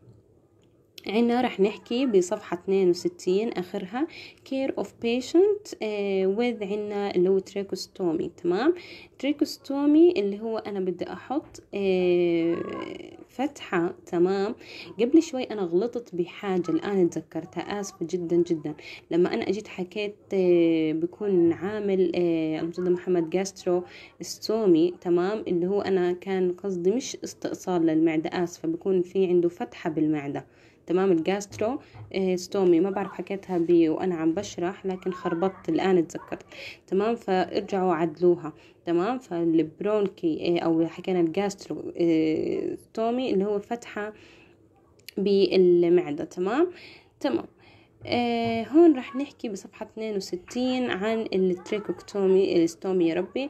عنا رح نحكي بصفحة 62 آخرها care of patient آه، with عنا اللي هو تريكوستومي تمام تريكوستومي اللي هو أنا بدي أحط آه، فتحة تمام قبل شوي أنا غلطت بحاجة الآن تذكرتها آسفة جدا جدا لما أنا أجيت حكيت آه، بكون عامل المستدى محمد جاسترو استومي تمام اللي هو أنا كان قصدي مش استئصال للمعدة آسفة بكون في عنده فتحة بالمعدة تمام الجاسترو آه، ستومي ما بعرف حكيتها بي وانا عم بشرح لكن خربطت الان اتذكرت تمام فارجعوا عدلوها تمام فالبرونكي آه، او حكينا الجاسترو آه، ستومي اللي هو فتحه بالمعده تمام تمام آه هون رح نحكي بصفحة 62 عن التريكوكتومي الستومي يا ربي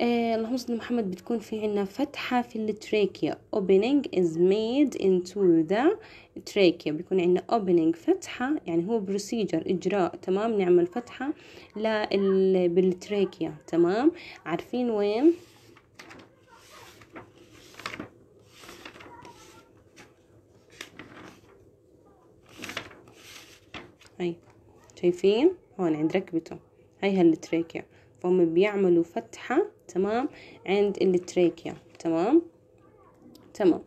آه اللهم صل محمد بتكون في عنا فتحة في التراكيا opening is made into the trachea بيكون عنا opening فتحة يعني هو بروسيجر إجراء تمام نعمل فتحة لل... بالتراكيا تمام عارفين وين هاي شايفين هون عند ركبته هاي هالتراكيا فهم بيعملوا فتحة تمام عند التريكيا تمام تمام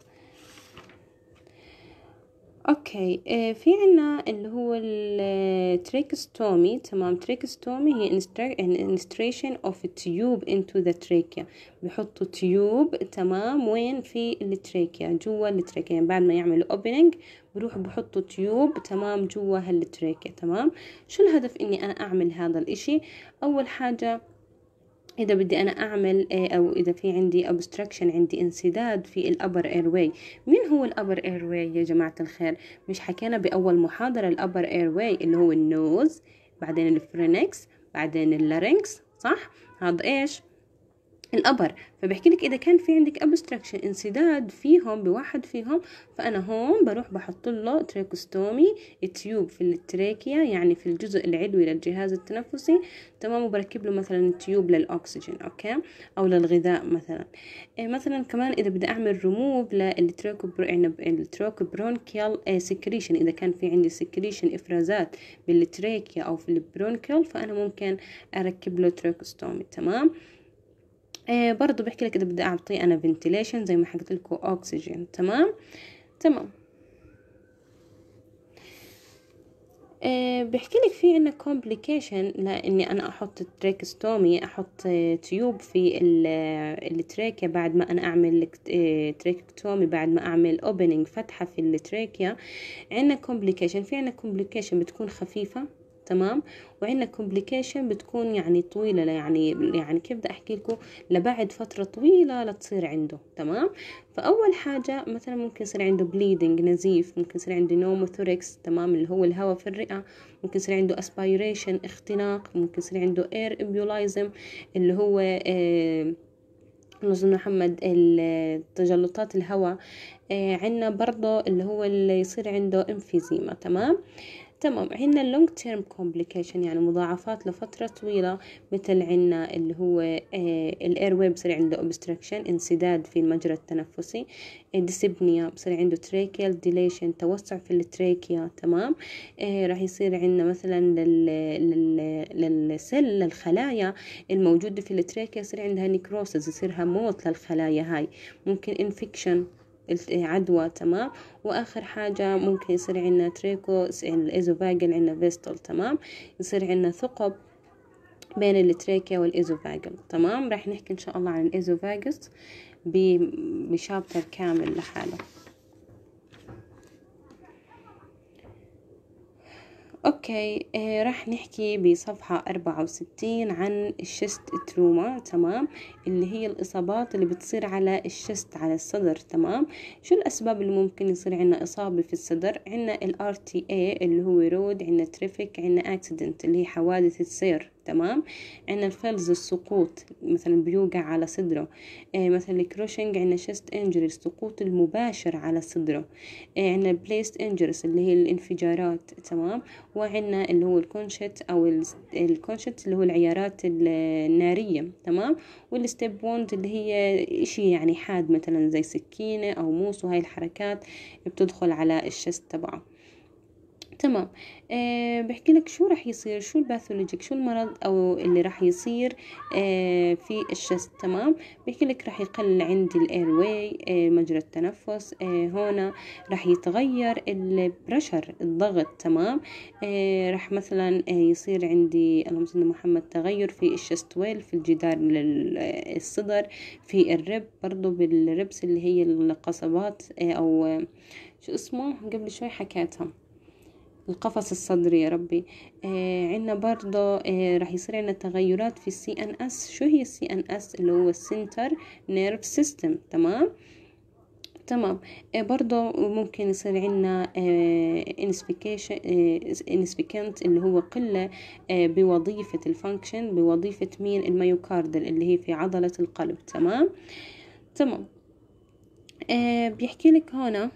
اوكي آه في عنا اللي هو التريكستومي آه، تمام تريكستومي هي انستريشن اوف تيوب انتو ذا تريكيا بيحطوا تيوب تمام وين في التريكيا جوا التريكيا يعني بعد ما يعملوا اوبننج بروحوا بحطوا تيوب تمام جوا هالتريكيا تمام شو الهدف اني انا اعمل هذا الاشي اول حاجه إذا بدي أنا أعمل أو إذا في عندي obstruction عندي انسداد في الأبر ايرواي مين هو الأبر ايرواي يا جماعة الخير مش حكينا بأول محاضرة الأبر ايرواي اللي هو النوز بعدين الفرينكس بعدين اللارينكس صح هذا إيش الأبر فبحكي لك إذا كان في عندك أبستراكشن انسداد فيهم بواحد فيهم فأنا هون بروح بحط له تريكوستومي تيوب في التريكيا يعني في الجزء العلوي للجهاز التنفسي تمام وبركب له مثلا تيوب للأكسجين أوكي أو للغذاء مثلا إيه مثلا كمان إذا بدي أعمل ريموف للتروكوبرونكيال سكريشن إذا كان في عندي سكريشن إفرازات بالتريكيا أو في البرونكيال فأنا ممكن أركب له تريكوستومي تمام آه، برضو بحكي لك اذا بدي اعطيه انا فنتيليشن زي ما حكيت لكم اوكسجين تمام تمام أه بحكي لك في عنا كومبليكيشن لاني انا احط تريكستومي احط تيوب في التريكيا بعد ما انا اعمل تريكتومي آه، بعد ما اعمل اوبننج فتحه في التريكيا عندنا كومبليكيشن في عندنا كومبليكيشن بتكون خفيفه تمام وعندنا كومبليكيشن بتكون يعني طويله يعني يعني كيف بدي احكي لكم لبعد فتره طويله لتصير عنده تمام فاول حاجه مثلا ممكن يصير عنده بليدنج نزيف ممكن يصير عنده نوموثوركس تمام اللي هو الهواء في الرئه ممكن يصير عنده اسبيريشن اختناق ممكن يصير عنده اير ابيولايزم اللي هو آه نظن محمد تجلطات الهواء آه عندنا برضه اللي هو اللي يصير عنده انفيزيما تمام تمام عندنا اللونج تيرم كومبليكيشن يعني مضاعفات لفترة طويلة مثل عندنا اللي هو آه، الاير واي بصير عنده اوبستراكشن انسداد في المجرى التنفسي ديسبنيا آه، بصير عنده تريكيال ديليشن توسع في التريكيا تمام آه، راح يصير عندنا مثلا للسل للخلايا الموجودة في التريكيا يصير عندها نيكروسز يصيرها موت للخلايا هاي ممكن انفكشن عدوى تمام واخر حاجه ممكن يصير عندنا تريكو الايزوفاجل عندنا فيستول تمام يصير عندنا ثقب بين التريكيا والإيزوفاجل تمام راح نحكي إن شاء الله عن الإيزوفاجس بشابتر كامل لحاله اوكي آه راح نحكي بصفحة أربعة وستين عن الشست تروما تمام اللي هي الإصابات اللي بتصير على الشست على الصدر تمام شو الأسباب اللي ممكن يصير عنا إصابة في الصدر عنا ال RTA إيه اللي هو رود عنا ترافيك عنا اكسيدنت اللي هي حوادث السير تمام عندنا الفلز السقوط مثلا بيوقع على صدره آه مثلا الكروشنج عندنا شست انجري السقوط المباشر على صدره آه عندنا بليست انجريس اللي هي الانفجارات تمام وعندنا اللي هو الكونشت او الكونشت اللي هو العيارات النارية تمام والستيب وند اللي هي اشي يعني حاد مثلا زي سكينة او موس وهاي الحركات بتدخل على الشست تبعه تمام أه بحكي لك شو راح يصير شو الباثولوجيك شو المرض او اللي راح يصير أه في الشست تمام بحكي لك راح يقل عندي الاير واي أه مجرى التنفس أه هنا راح يتغير البريشر الضغط تمام أه راح مثلا أه يصير عندي اللهم صل محمد تغير في الشست ويل في الجدار آه، الصدر في الرب برضو بالربس اللي هي القصبات أه او آه، شو اسمه قبل شوي حكيتها القفص الصدري يا ربي آه عندنا برضه آه راح يصير عندنا تغيرات في السي ان اس شو هي السي ان اس اللي هو السنتر نيرف سيستم تمام تمام آه برضه ممكن يصير عندنا آه, آه، اللي هو قلة آه، بوظيفة الفانكشن بوظيفة مين الميوكاردل اللي هي في عضلة القلب تمام تمام آه، بيحكي لك هنا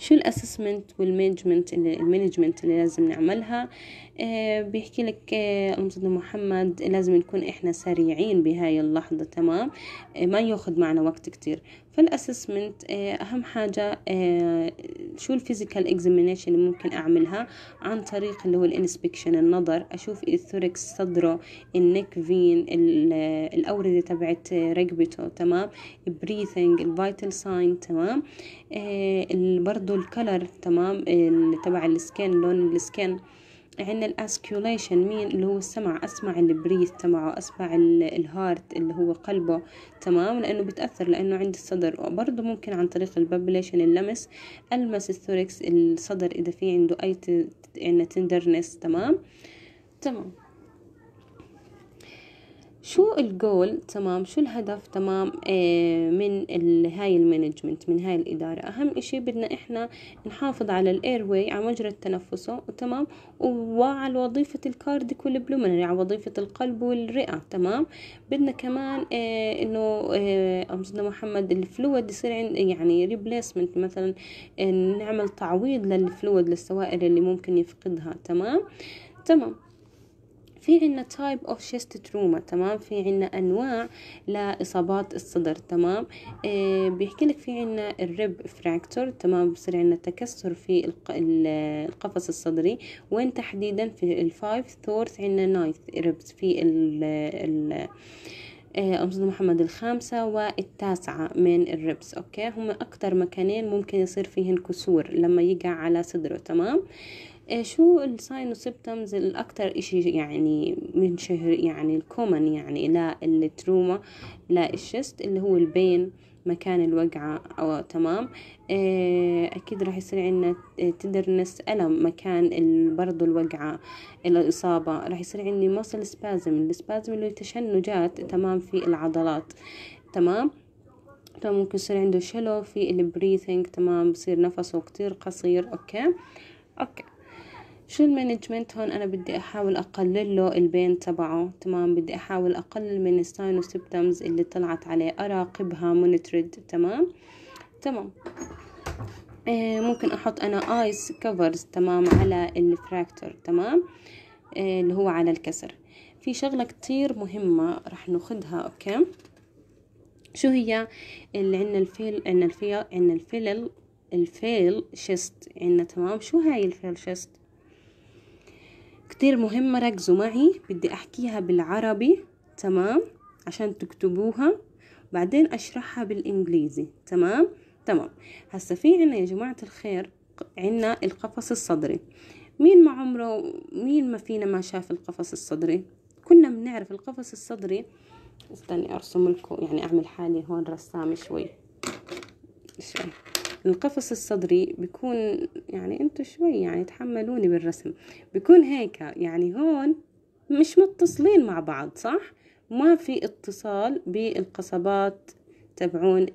شو الاسسمنت والمانجمنت المانجمنت اللي لازم نعملها آه، بيحكي لك آه، المصدر محمد لازم نكون احنا سريعين بهاي اللحظة تمام آه، ما ياخذ معنا وقت كتير فالاسسمنت آه، اهم حاجة آه، شو الفيزيكال اكزامينيشن اللي ممكن اعملها عن طريق اللي هو الانسبكشن النظر اشوف الثوركس صدره النك فين الاوردة تبعت آه، رقبته تمام بريثنج الفيتال ساين تمام برضو الكلر تمام تبع السكين لون السكين عندنا الاسكيوليشن مين اللي هو السمع اسمع البريث تبعه اسمع الهارت اللي هو قلبه تمام لانه بتاثر لانه عند الصدر وبرضه ممكن عن طريق البابليشن اللمس المس الثوركس الصدر اذا في عنده اي عندنا يعني تندرنس تمام تمام شو الجول تمام شو الهدف تمام آه، من هاي المانجمنت من هاي الإدارة أهم إشي بدنا إحنا نحافظ على واي على مجرى تنفسه تمام وعلى وظيفة الكارديك والبلومنري على وظيفة القلب والرئة تمام بدنا كمان آه، إنه آه، أمزنا محمد الفلويد يصير عند يعني ريبليسمنت مثلا نعمل تعويض للفلويد للسوائل اللي ممكن يفقدها تمام تمام في عنا تايب اوف شيست تروما تمام في عنا انواع لاصابات الصدر تمام آه بيحكي لك في عنا الريب فراكتور تمام بصير عنا تكسر في القفص الصدري وين تحديدا في الفايف ثورث عنا نايث ريبس في ال ال أنظمة محمد الخامسة والتاسعة من الربس أوكي هم أكتر مكانين ممكن يصير فيهن كسور لما يقع على صدره تمام آه آه، شو الساين وسيبتمز الاكثر إشي يعني منشهر يعني الكومن يعني لا التروما لا الشست اللي هو البين مكان الوجعة أو تمام آه، أكيد راح يصير عندنا تدرنس ألم مكان برضو الوجعة الإصابة راح يصير عندي مصل سبازم السبازم اللي تشنجات تمام في العضلات تمام تمام طيب ممكن يصير عنده شلو في البريثنج تمام بصير نفسه كتير قصير أوكي أوكي شو المانجمنت هون انا بدي احاول اقلل له البين تبعه تمام بدي احاول اقلل من الساينو سيبتمز اللي طلعت عليه اراقبها مونيتريد تمام تمام إيه ممكن احط انا ايس كفرز تمام على الفراكتور تمام إيه اللي هو على الكسر في شغلة كتير مهمة رح ناخدها اوكي شو هي اللي عندنا الفيل عندنا الفيل عندنا الفيل الفيل شيست عندنا تمام شو هاي الفيل شيست كتير مهمة ركزوا معي بدي أحكيها بالعربي تمام عشان تكتبوها بعدين أشرحها بالإنجليزي تمام تمام هسا في عنا يا جماعة الخير عنا القفص الصدري مين ما عمره مين ما فينا ما شاف القفص الصدري كنا بنعرف القفص الصدري استني ارسم لكم يعني اعمل حالي هون رسامة شوي شوي القفص الصدري بيكون يعني انتو شوي يعني تحملوني بالرسم بيكون هيك يعني هون مش متصلين مع بعض صح ما في اتصال بالقصبات تبعون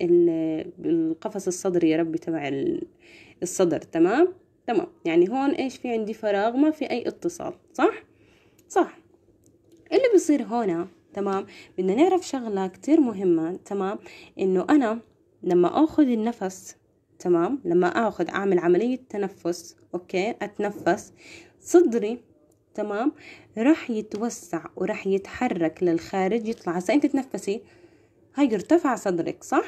القفص الصدري يا ربي تبع الصدر تمام تمام يعني هون ايش في عندي فراغ ما في اي اتصال صح صح اللي بيصير هنا تمام بدنا نعرف شغله كتير مهمه تمام انه انا لما اخذ النفس تمام لما اخذ اعمل عملية تنفس اوكي اتنفس صدري تمام راح يتوسع وراح يتحرك للخارج يطلع هسا انت تنفسي هاي ارتفع صدرك صح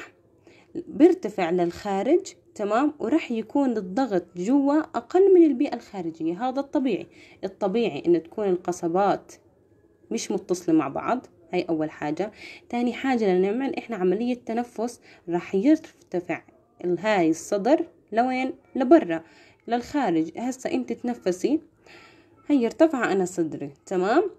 بيرتفع للخارج تمام وراح يكون الضغط جوا أقل من البيئة الخارجية هذا الطبيعي الطبيعي إن تكون القصبات مش متصلة مع بعض هاي أول حاجة تاني حاجة لنعمل إحنا عملية تنفس راح يرتفع هاي الصدر لوين لبرا للخارج هسا انت تنفسي هي ارتفع انا صدري تمام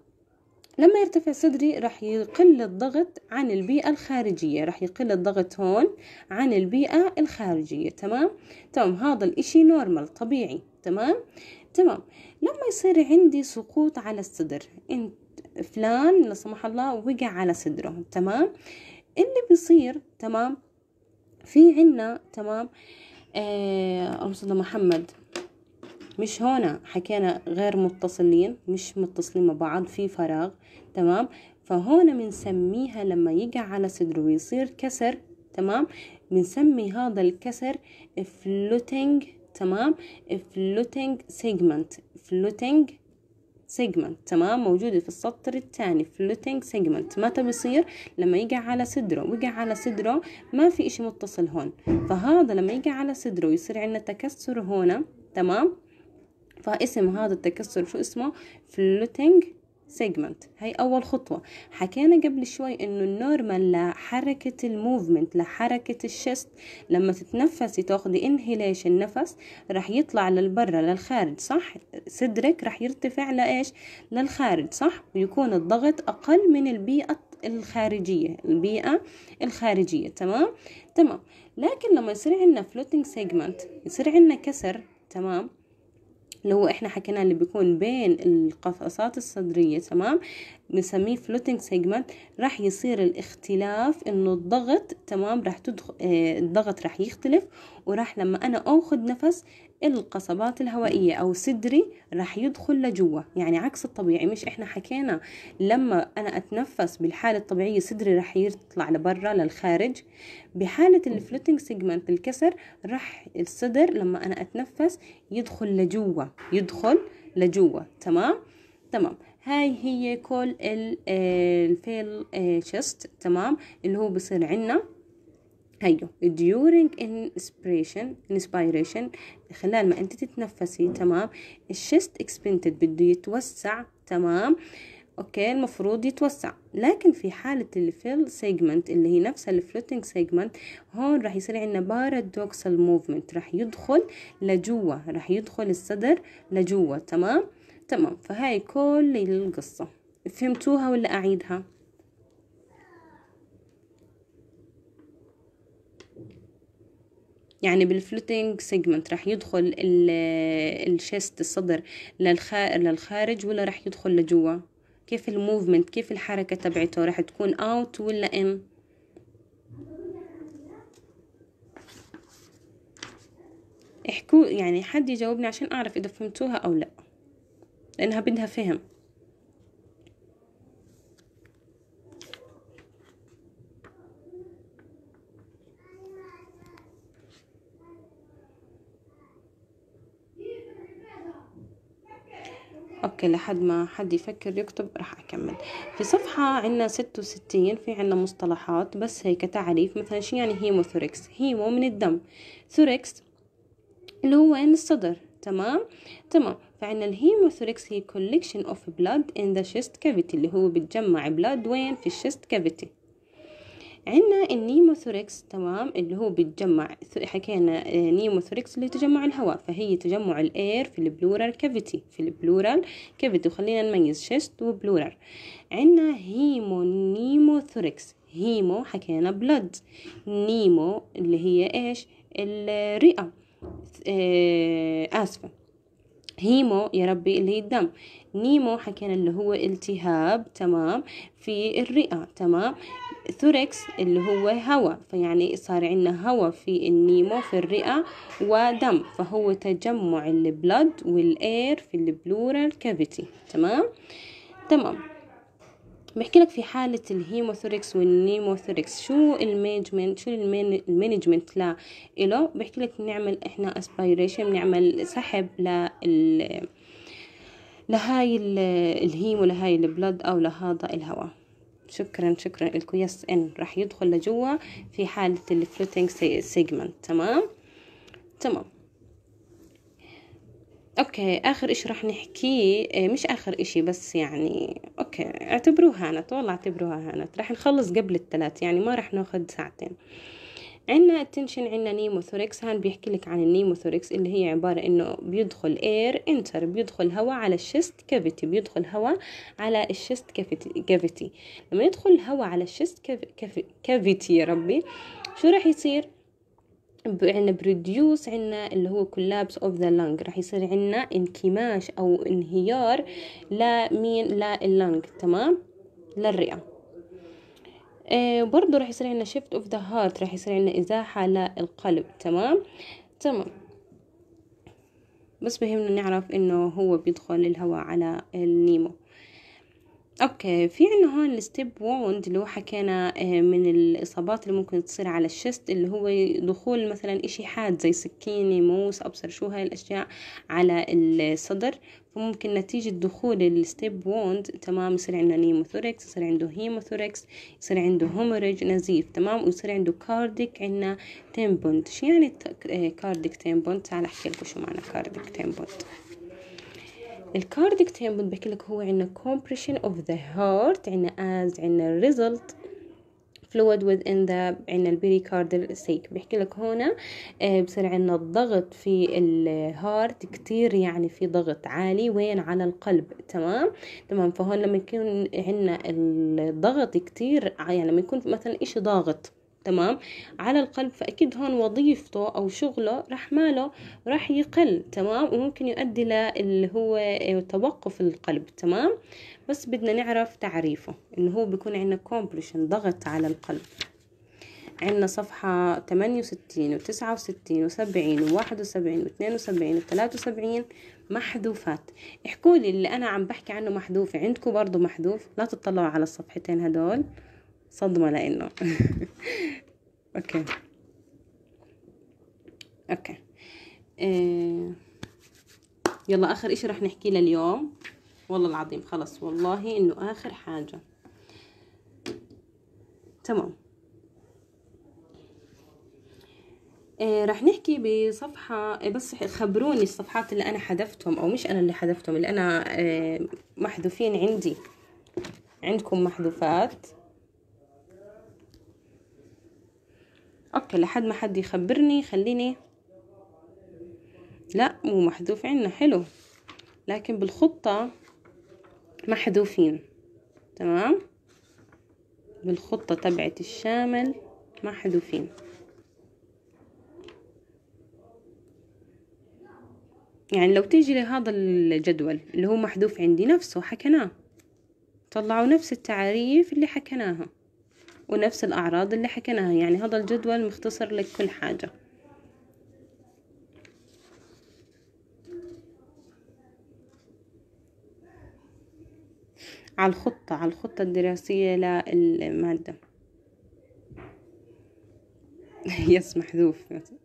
لما يرتفع صدري راح يقل الضغط عن البيئة الخارجية راح يقل الضغط هون عن البيئة الخارجية تمام تمام هذا الاشي نورمال طبيعي تمام تمام لما يصير عندي سقوط على الصدر انت فلان لا سمح الله وقع على صدره تمام اللي بيصير تمام في عنا تمام آه اللهم محمد مش هنا حكينا غير متصلين مش متصلين مع بعض في فراغ تمام فهون بنسميها لما يقع على صدره ويصير كسر تمام بنسمي هذا الكسر floating تمام floating segment floating سيجمنت تمام موجودة في السطر الثاني فلوتنج سيجمنت متى بيصير لما يجي على صدره ويجي على صدره ما في اشي متصل هون فهذا لما يجي على صدره ويصير عندنا تكسر هون تمام فاسم هذا التكسر شو اسمه فلوتنج سيجمنت هي اول خطوه حكينا قبل شوي انه النورمال لحركه الموفمنت لحركه الشست لما تتنفسي تاخدي انهيليشن نفس راح يطلع للبرة للخارج صح صدرك راح يرتفع لايش للخارج صح ويكون الضغط اقل من البيئه الخارجيه البيئه الخارجيه تمام تمام لكن لما يصير عندنا فلوتنج سيجمنت يصير عندنا كسر تمام اللي هو احنا حكينا اللي بيكون بين القفصات الصدرية تمام بنسميه فلوتنج سيجمنت راح يصير الاختلاف انه الضغط تمام راح تدخل آه، الضغط راح يختلف وراح لما انا اخد نفس القصبات الهوائية أو صدري راح يدخل لجوة يعني عكس الطبيعي مش إحنا حكينا لما أنا أتنفس بالحالة الطبيعية صدري راح يطلع لبرا للخارج بحالة الفلوتينج سيجمنت الكسر راح الصدر لما أنا أتنفس يدخل لجوة يدخل لجوة تمام تمام هاي هي كل آه، الفيل آه، شيست تمام اللي هو بصير عنا هيو أيوه. during inspiration inspiration خلال ما انت تتنفسي تمام الشست expanded بده يتوسع تمام اوكي المفروض يتوسع لكن في حالة الفيل سيجمنت اللي هي نفسها الفلوتنج سيجمنت هون راح يصير عندنا بارادوكسال موفمنت راح يدخل لجوا راح يدخل الصدر لجوا تمام تمام فهاي كل القصة فهمتوها ولا أعيدها؟ يعني بالفلوتينج سيجمنت راح يدخل الشيست الصدر للخارج ولا راح يدخل لجوا كيف الموفمنت كيف الحركة تبعته راح تكون اوت ولا ان احكوا يعني حد يجاوبني عشان اعرف اذا فهمتوها او لا لانها بدها فهم اوكي لحد ما حد يفكر يكتب راح اكمل في صفحة عنا ستة وستين في عنا مصطلحات بس هيك تعريف مثلا شو يعني هيموثوركس هيمو من الدم ثوركس اللي هو وين الصدر تمام تمام فعنا الهيموثوركس هي collection of blood in the chest cavity اللي هو بتجمع بلاد وين في الشست كافيتي عندنا النيموثوركس تمام اللي هو بيتجمع حكينا آه، نيموثوركس اللي تجمع الهواء فهي تجمع الاير في البلورال كافيتي في البلورال كافيتي وخلينا نميز شيست وبلورال عندنا هيمو نيموثوركس هيمو حكينا بلد نيمو اللي هي ايش الرئة آه اسفه هيمو يا ربي اللي هي الدم نيمو حكينا اللي هو التهاب تمام في الرئة تمام ثوركس اللي هو هواء فيعني صار عندنا هواء في النيمو في الرئة ودم فهو تجمع البلد والاير في البلورال كافيتي تمام تمام بحكي لك في حالة الهيموثوركس والنيموثوركس شو المانجمنت شو المانجمنت لا إله بحكي لك بنعمل إحنا اسبيريشن بنعمل سحب لل لهاي الهيمو لهاي البلد أو لهذا الهواء شكرا شكرا لكم يس ان راح يدخل لجوا في حالة الفلوتينج سيجمنت تمام تمام اوكي اخر اشي راح نحكيه إيه، مش اخر اشي بس يعني اوكي اعتبروها هانت والله اعتبروها هانت راح نخلص قبل الثلاث يعني ما راح ناخد ساعتين عندنا التنشن عندنا نيموثوركس هان بيحكي لك عن النيموثوركس اللي هي عبارة انه بيدخل اير انتر بيدخل هواء على الشست كافيتي بيدخل هواء على الشست كافيتي لما يدخل هواء على الشست كافيتي يا ربي شو راح يصير عندنا بروديوس عندنا اللي هو كولابس اوف ذا لانج راح يصير عندنا انكماش او انهيار لمين لا اللانج تمام للرئه آه برضو راح يصير عندنا شيفت اوف ذا هارت راح يصير عندنا ازاحه للقلب تمام تمام بس بهمنا نعرف انه هو بيدخل الهواء على النيمو اوكي في عنا هون الستيب ووند اللي هو حكينا آه، من الاصابات اللي ممكن تصير على الشست اللي هو دخول مثلا اشي حاد زي سكينه موس ابصر شو هاي الاشياء على الصدر فممكن نتيجة دخول الستيب ووند تمام يصير عندنا نيموثوركس يصير عنده هيموثوركس يصير عنده هوموريج نزيف تمام ويصير عنده كارديك عندنا تيمبوند شو يعني كارديك آه، تيمبوند تعال احكي لكم شو معنى كارديك تيمبوند الكارديك تيم بنبكي لك هو عندنا compression of the heart عندنا as عندنا result fluid within the عندنا البريكاردال سيك بحكي لك هنا آه، بصير عندنا الضغط في الهارت كتير يعني في ضغط عالي وين على القلب تمام تمام فهون لما يكون عندنا الضغط كتير يعني لما يكون مثلا اشي ضاغط تمام على القلب فأكيد هون وظيفته أو شغله رح ماله رح يقل تمام وممكن يؤدي للي هو آه، توقف القلب تمام بس بدنا نعرف تعريفه إنه هو بيكون عندنا كومبريشن ضغط على القلب عندنا صفحة 68 و 69 و 70 و 71 و 72 و 73 محذوفات احكوا لي اللي أنا عم بحكي عنه محذوف عندكم برضو محذوف لا تطلعوا على الصفحتين هدول صدمة لأنه <laughs> أوكي أوكي آه، يلا آخر إشي رح نحكيه لليوم والله العظيم خلص والله إنه آخر حاجة تمام آه، رح نحكي بصفحة آه، بس خبروني الصفحات اللي أنا حذفتهم أو مش أنا اللي حذفتهم اللي أنا محذوفين عندي عندكم محذوفات اوكي لحد ما حد يخبرني خليني لا مو محذوف عنا حلو لكن بالخطة محذوفين تمام بالخطة تبعت الشامل محذوفين يعني لو تيجي لهذا الجدول اللي هو محذوف عندي نفسه حكيناه طلعوا نفس التعاريف اللي حكيناها ونفس الأعراض اللي حكيناها يعني هذا الجدول مختصر لك كل حاجة على الخطة على الخطة الدراسية للمادة <laughs> يس محذوف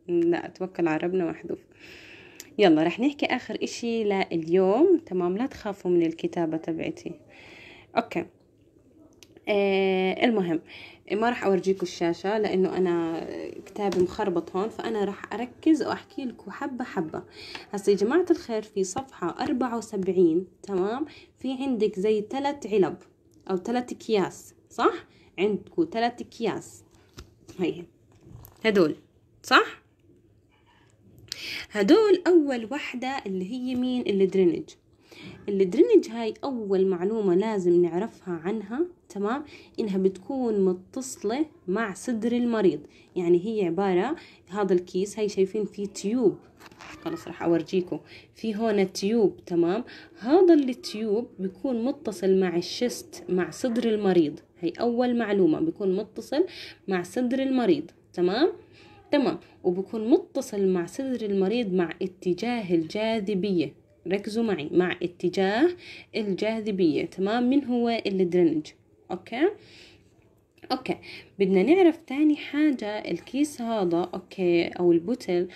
لا أتوكل على ربنا محذوف يلا رح نحكي آخر إشي لليوم تمام لا تخافوا من الكتابة تبعتي أوكي آه المهم ما راح اورجيكم الشاشة لانه انا كتابي مخربط هون فانا راح اركز واحكي لكم حبة حبة هسا يا جماعة الخير في صفحة اربعة وسبعين تمام في عندك زي ثلاث علب او ثلاث اكياس صح عندكم ثلاث اكياس هي هدول صح هدول اول وحدة اللي هي مين الدرينج الدرينج هاي اول معلومة لازم نعرفها عنها تمام إنها بتكون متصلة مع صدر المريض يعني هي عبارة هذا الكيس هاي شايفين فيه تيوب خلص راح أورجيكم في هون تيوب تمام هذا التيوب بيكون متصل مع الشست مع صدر المريض هي أول معلومة بيكون متصل مع صدر المريض تمام تمام وبكون متصل مع صدر المريض مع اتجاه الجاذبية ركزوا معي مع اتجاه الجاذبية تمام من هو الدرينج اوكي اوكي بدنا نعرف تاني حاجة الكيس هذا اوكي او البوتل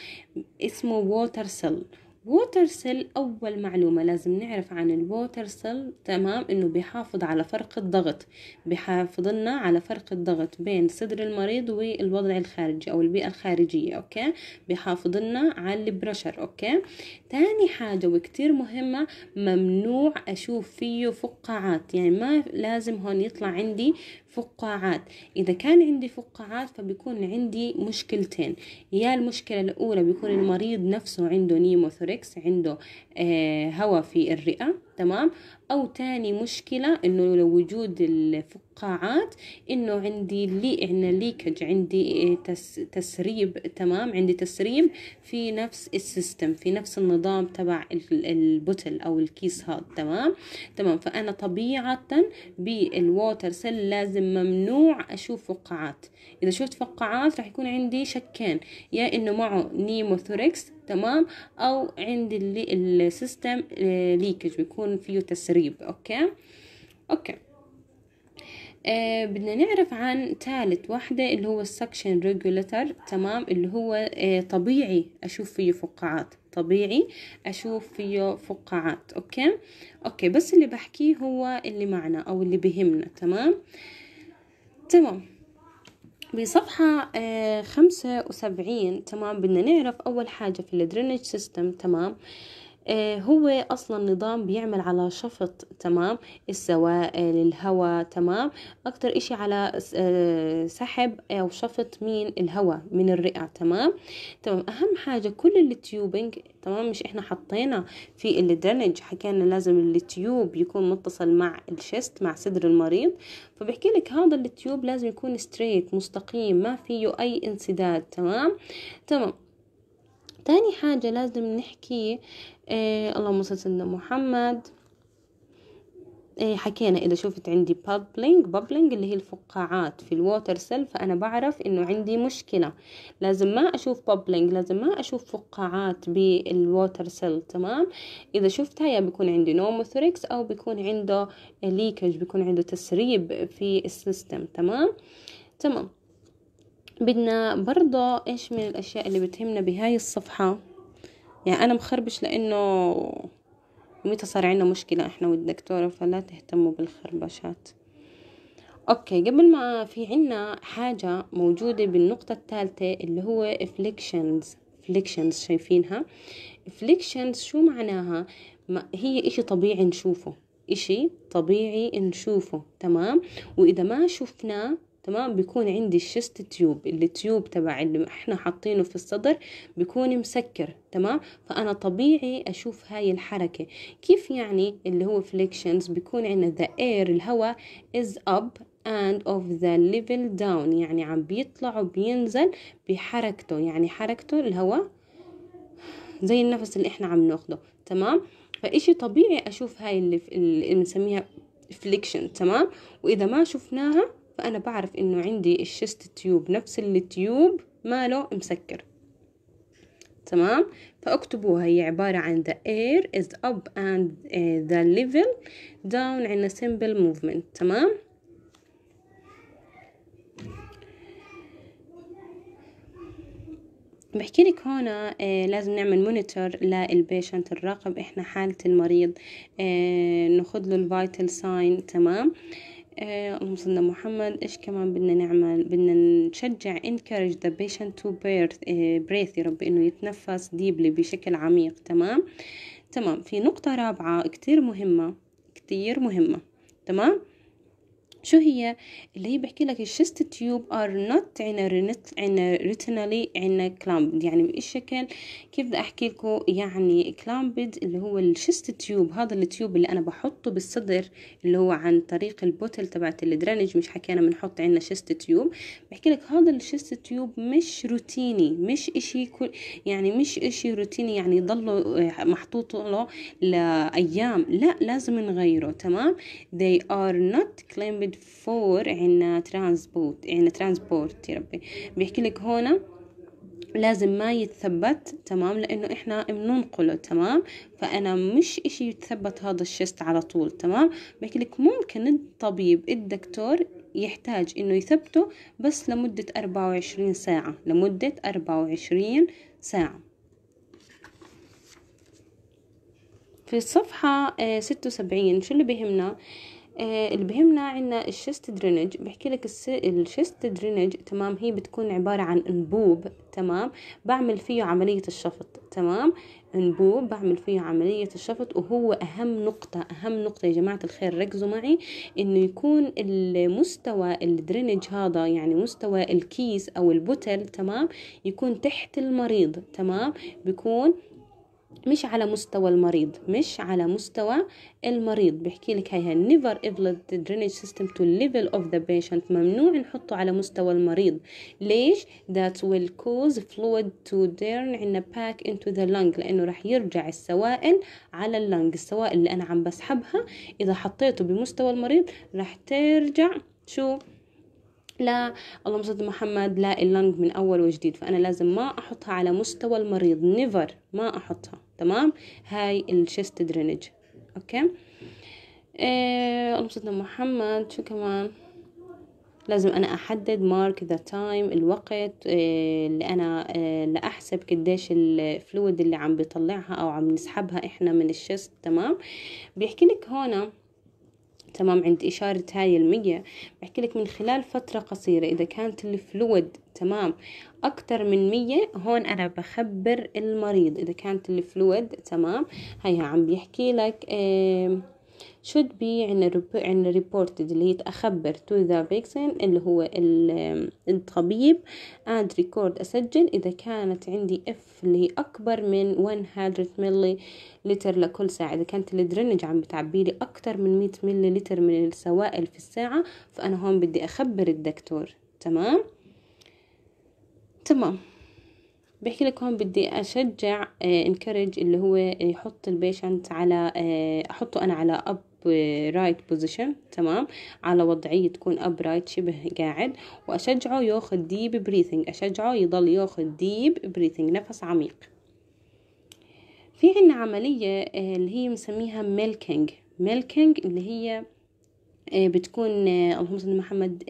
اسمه ووتر سيل ووتر سيل أول معلومة لازم نعرف عن الووتر سيل تمام إنه بيحافظ على فرق الضغط بيحافظ لنا على فرق الضغط بين صدر المريض والوضع الخارجي أو البيئة الخارجية أوكي بيحافظ لنا على البرشر أوكي تاني حاجة وكتير مهمة ممنوع أشوف فيه فقاعات يعني ما لازم هون يطلع عندي فقاعات إذا كان عندي فقاعات فبيكون عندي مشكلتين يا المشكلة الأولى بيكون المريض نفسه عنده نيموثوركس عنده آه، هواء في الرئة تمام او تاني مشكلة انه لوجود الفقاعات انه عندي لي احنا ليكج عندي إيه، تس تسريب تمام عندي تسريب في نفس السيستم في نفس النظام تبع البوتل او الكيس هذا تمام تمام فانا طبيعة بالووتر سيل لازم ممنوع اشوف فقاعات اذا شفت فقاعات راح يكون عندي شكين يا انه معه نيموثوركس تمام او عند السيستم ليكج آه، بيكون فيه تسريب اوكي اوكي آه بدنا نعرف عن ثالث واحدة اللي هو السكشن ريجوليتر تمام اللي هو آه طبيعي أشوف فيه فقاعات طبيعي أشوف فيه فقاعات أوكي أوكي بس اللي بحكيه هو اللي معنا أو اللي بهمنا تمام تمام بصفحة آه، خمسة وسبعين تمام بدنا نعرف أول حاجة في الدرينج سيستم تمام آه آه، هو اصلا نظام بيعمل على شفط تمام السوائل الهواء آه، تمام اكتر اشي على آه، سحب او شفط من الهواء من الرئة تمام تمام اهم حاجة كل التيوبينج تمام مش احنا حطينا في الدرنج حكينا لازم التيوب يكون متصل مع الشست مع صدر المريض فبحكي لك هذا التيوب لازم يكون ستريت مستقيم ما فيه اي انسداد تمام تمام تاني حاجة لازم نحكي إيه اللهم صل سيدنا محمد إيه حكينا اذا شفت عندي بابلينج بابلينج اللي هي الفقاعات في الووتر سيل فانا بعرف انه عندي مشكله لازم ما اشوف بابلينج لازم ما اشوف فقاعات بالووتر سيل تمام اذا شفتها يا بيكون عندي نوموثوركس او بيكون عنده ليكج بيكون عنده تسريب في السيستم تمام تمام بدنا برضه ايش من الاشياء اللي بتهمنا بهاي الصفحة يعني انا مخربش لانه متى صار عنا مشكلة احنا والدكتورة فلا تهتموا بالخربشات اوكي قبل ما في عنا حاجة موجودة بالنقطة الثالثة اللي هو افليكشنز افليكشنز شايفينها افليكشنز شو معناها ما هي اشي طبيعي نشوفه اشي طبيعي نشوفه تمام واذا ما شفناه تمام بيكون عندي الشست تيوب التيوب تبع اللي احنا حاطينه في الصدر بيكون مسكر تمام فانا طبيعي اشوف هاي الحركة كيف يعني اللي هو فليكشنز بيكون عندنا ذا اير الهواء از اب اند اوف ذا ليفل داون يعني عم بيطلع وبينزل بحركته يعني حركته الهواء زي النفس اللي احنا عم ناخده تمام فإشي طبيعي أشوف هاي اللي بنسميها فليكشن تمام وإذا ما شفناها فأنا بعرف إنه عندي الشست تيوب نفس التيوب ماله مسكر تمام فاكتبوها هي عبارة عن the air is up and the level down عنا simple movement تمام بحكي لك هون آه، لازم نعمل مونيتور للبيشنت نراقب احنا حالة المريض آه، ناخذ له الفيتال ساين تمام آه آه، اللهم صل محمد ايش كمان بدنا نعمل بدنا نشجع encourage the patient to birth, آه breathe يا رب انه يتنفس ديبلي بشكل عميق تمام تمام في نقطة رابعة كتير مهمة كتير مهمة تمام شو هي اللي هي بحكي لك الشست تيوب ار نوت ان ريتينالي ان كلامبد يعني بالشكل كيف بدي احكي لكم يعني كلامبد اللي هو الشست تيوب هذا التيوب اللي انا بحطه بالصدر اللي هو عن طريق البوتل تبعت الدرنج مش حكينا بنحط عندنا شست تيوب بحكي لك هذا الشست تيوب مش روتيني مش اشي كل يعني مش اشي روتيني يعني يضلوا آه، محطوط له لايام لا لازم نغيره تمام they are not claimed فور عنا ترانسبوت عنا ترانسبورت يا ربي بيحكي لك هنا لازم ما يتثبت تمام لانه احنا بننقله تمام فانا مش اشي يتثبت هذا الشيست على طول تمام بيحكي لك ممكن الطبيب الدكتور يحتاج انه يثبته بس لمدة أربعة وعشرين ساعة لمدة أربعة وعشرين ساعة في الصفحة آه، ستة وسبعين شو اللي بيهمنا آه، اللي بهمنا عنا الشيست درينج بحكي لك الشيست درينج تمام هي بتكون عبارة عن انبوب تمام بعمل فيه عملية الشفط تمام انبوب بعمل فيه عملية الشفط وهو أهم نقطة أهم نقطة يا جماعة الخير ركزوا معي إنه يكون المستوى الدرينج هذا يعني مستوى الكيس أو البوتل تمام يكون تحت المريض تمام بيكون مش على مستوى المريض مش على مستوى المريض بحكي لك هيها never elevate the drainage system to level of the patient ممنوع نحطه على مستوى المريض ليش that will cause fluid to turn عنا back into the lung لانه راح يرجع السوائل على اللنج السوائل اللي انا عم بسحبها اذا حطيته بمستوى المريض راح ترجع شو لا اللهم صل محمد لا اللنج من اول وجديد فانا لازم ما احطها على مستوى المريض نيفر ما احطها تمام هاي الشست درينج اوكي آه انبسطنا محمد شو كمان لازم انا احدد مارك ذا تايم الوقت إيه، اللي انا إيه، لاحسب قديش الفلويد اللي عم بيطلعها او عم نسحبها احنا من الشست تمام بيحكي لك هون تمام عند إشارة هاي المية بحكي لك من خلال فترة قصيرة إذا كانت الفلويد تمام أكتر من مية هون أنا بخبر المريض إذا كانت الفلويد تمام هيها عم بيحكي لك إيه should be عن reported اللي هي تخبر to the vaccine اللي هو الطبيب and record أسجل إذا كانت عندي F اللي هي أكبر من 100 ملي لتر لكل ساعة إذا كانت الدرنج عم بتعبي لي أكتر من 100 ملي لتر من السوائل في الساعة فأنا هون بدي أخبر الدكتور تمام تمام بحكي لك هون بدي أشجع انكرج آه، اللي هو يحط البيشنت على آه، أحطه أنا على أب رايت بوزيشن تمام على وضعية تكون ابرايت شبه قاعد واشجعه ياخذ ديب بريثنج اشجعه يضل ياخذ ديب بريثنج نفس عميق في عنا عملية آه، اللي هي مسميها ميلكينج ميلكينج اللي هي آه، بتكون آه، اللهم صل محمد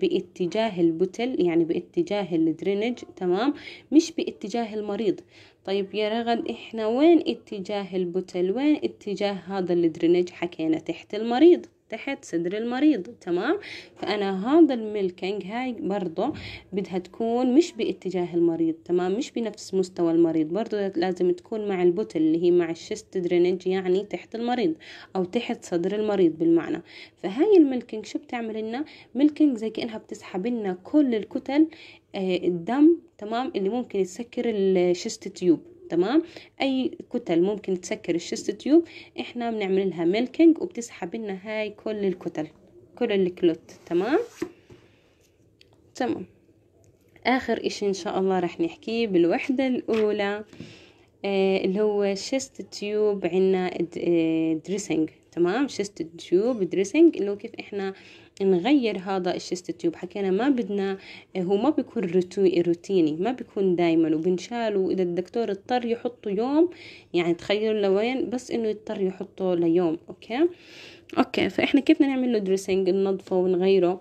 باتجاه البتل يعني باتجاه الدرينج تمام مش باتجاه المريض طيب يا رغد احنا وين اتجاه البتل وين اتجاه هذا الدرينج حكينا تحت المريض تحت صدر المريض تمام فأنا هذا الميلكينج هاي برضو بدها تكون مش باتجاه المريض تمام مش بنفس مستوى المريض برضو لازم تكون مع البتل اللي هي مع الشست درينج يعني تحت المريض أو تحت صدر المريض بالمعنى فهاي الميلكينج شو بتعمل لنا ميلكينج زي كأنها بتسحب لنا كل الكتل آه، الدم تمام اللي ممكن يسكر الشست تيوب تمام اي كتل ممكن تسكر الشست تيوب احنا بنعمل لها ميلكينج وبتسحب لنا هاي كل الكتل كل الكلوت تمام تمام اخر اشي ان شاء الله رح نحكيه بالوحدة الاولى آه، اللي هو شست تيوب عنا دريسنج آه، تمام شست تيوب دريسنج اللي هو كيف احنا نغير هذا الشيست تيوب حكينا ما بدنا آه، هو ما بيكون روتيني ما بيكون دايما وبنشاله اذا الدكتور اضطر يحطه يوم يعني تخيلوا لوين بس انه يضطر يحطه ليوم اوكي اوكي فاحنا كيف بدنا نعمل له دريسنج ننظفه ونغيره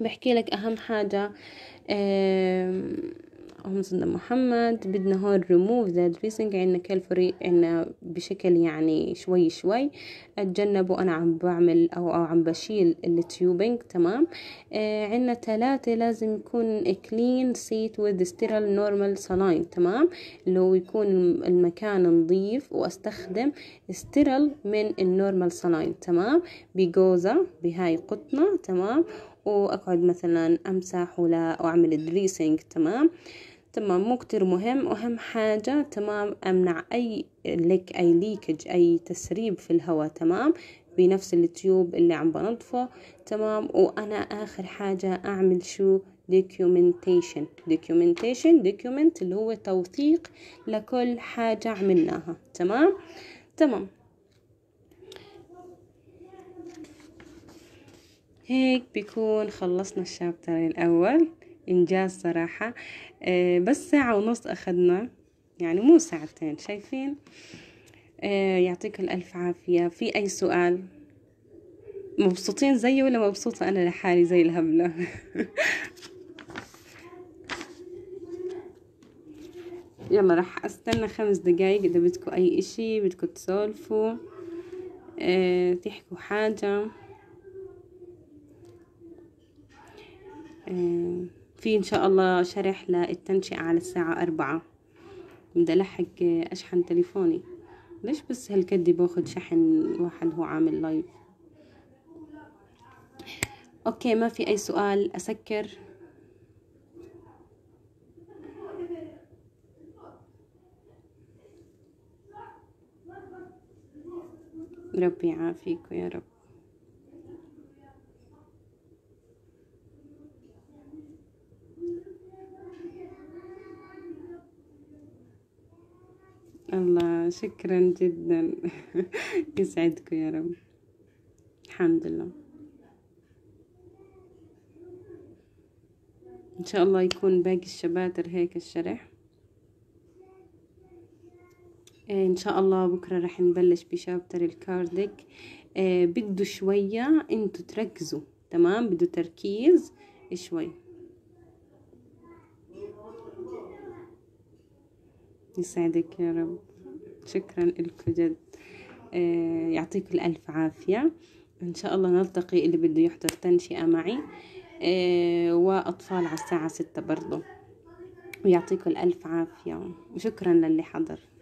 بحكي لك اهم حاجه أم هم صدى محمد بدنا هون ريموف ذا دريسنج عنا كالفري عنا بشكل يعني شوي شوي اتجنبه انا عم بعمل او او عم بشيل التيوبينج تمام آه عندنا ثلاثة لازم يكون كلين سيت وذ ستيرال نورمال سلاين تمام اللي هو يكون المكان نظيف واستخدم ستيرال من النورمال سلاين تمام بجوزة بهاي قطنة تمام واقعد مثلا امسح ولا واعمل دريسنج تمام آه تمام مو كتير مهم أهم حاجة تمام أمنع أي لك أي ليكج أي تسريب في الهواء تمام بنفس التيوب اللي عم بنظفه تمام وأنا آخر حاجة أعمل شو documentation documentation document اللي هو توثيق لكل حاجة عملناها تمام تمام هيك بيكون خلصنا الشابتر الأول إنجاز صراحة آه، بس ساعة ونص أخذنا يعني مو ساعتين شايفين آه، يعطيك الألف عافية في أي سؤال مبسوطين زيي ولا مبسوطة أنا لحالي زي الهبلة <laughs> يلا راح استنى خمس دقايق اذا بدكم اي اشي بدكم تسولفوا أه تحكوا حاجة أه في إن شاء الله شرح للتنشئة على الساعة أربعة بدي ألحق أشحن تليفوني ليش بس هالكدي باخد شحن واحد هو عامل لايف أوكي ما في أي سؤال أسكر ربي يعافيكم يا رب الله شكرا جدا <laughs> يسعدكم يا رب الحمد لله ان شاء الله يكون باقي الشباتر هيك الشرح إيه، ان شاء الله بكره راح نبلش بشابتر الكارديك إيه، بده شويه انتوا تركزوا تمام بده تركيز شوي يسعدك يا رب شكرا لك جد آه، يعطيك الألف عافية إن شاء الله نلتقي اللي بده يحضر تنشئة معي آه، وأطفال على الساعة ستة برضو ويعطيكم الألف عافية وشكرا للي حضر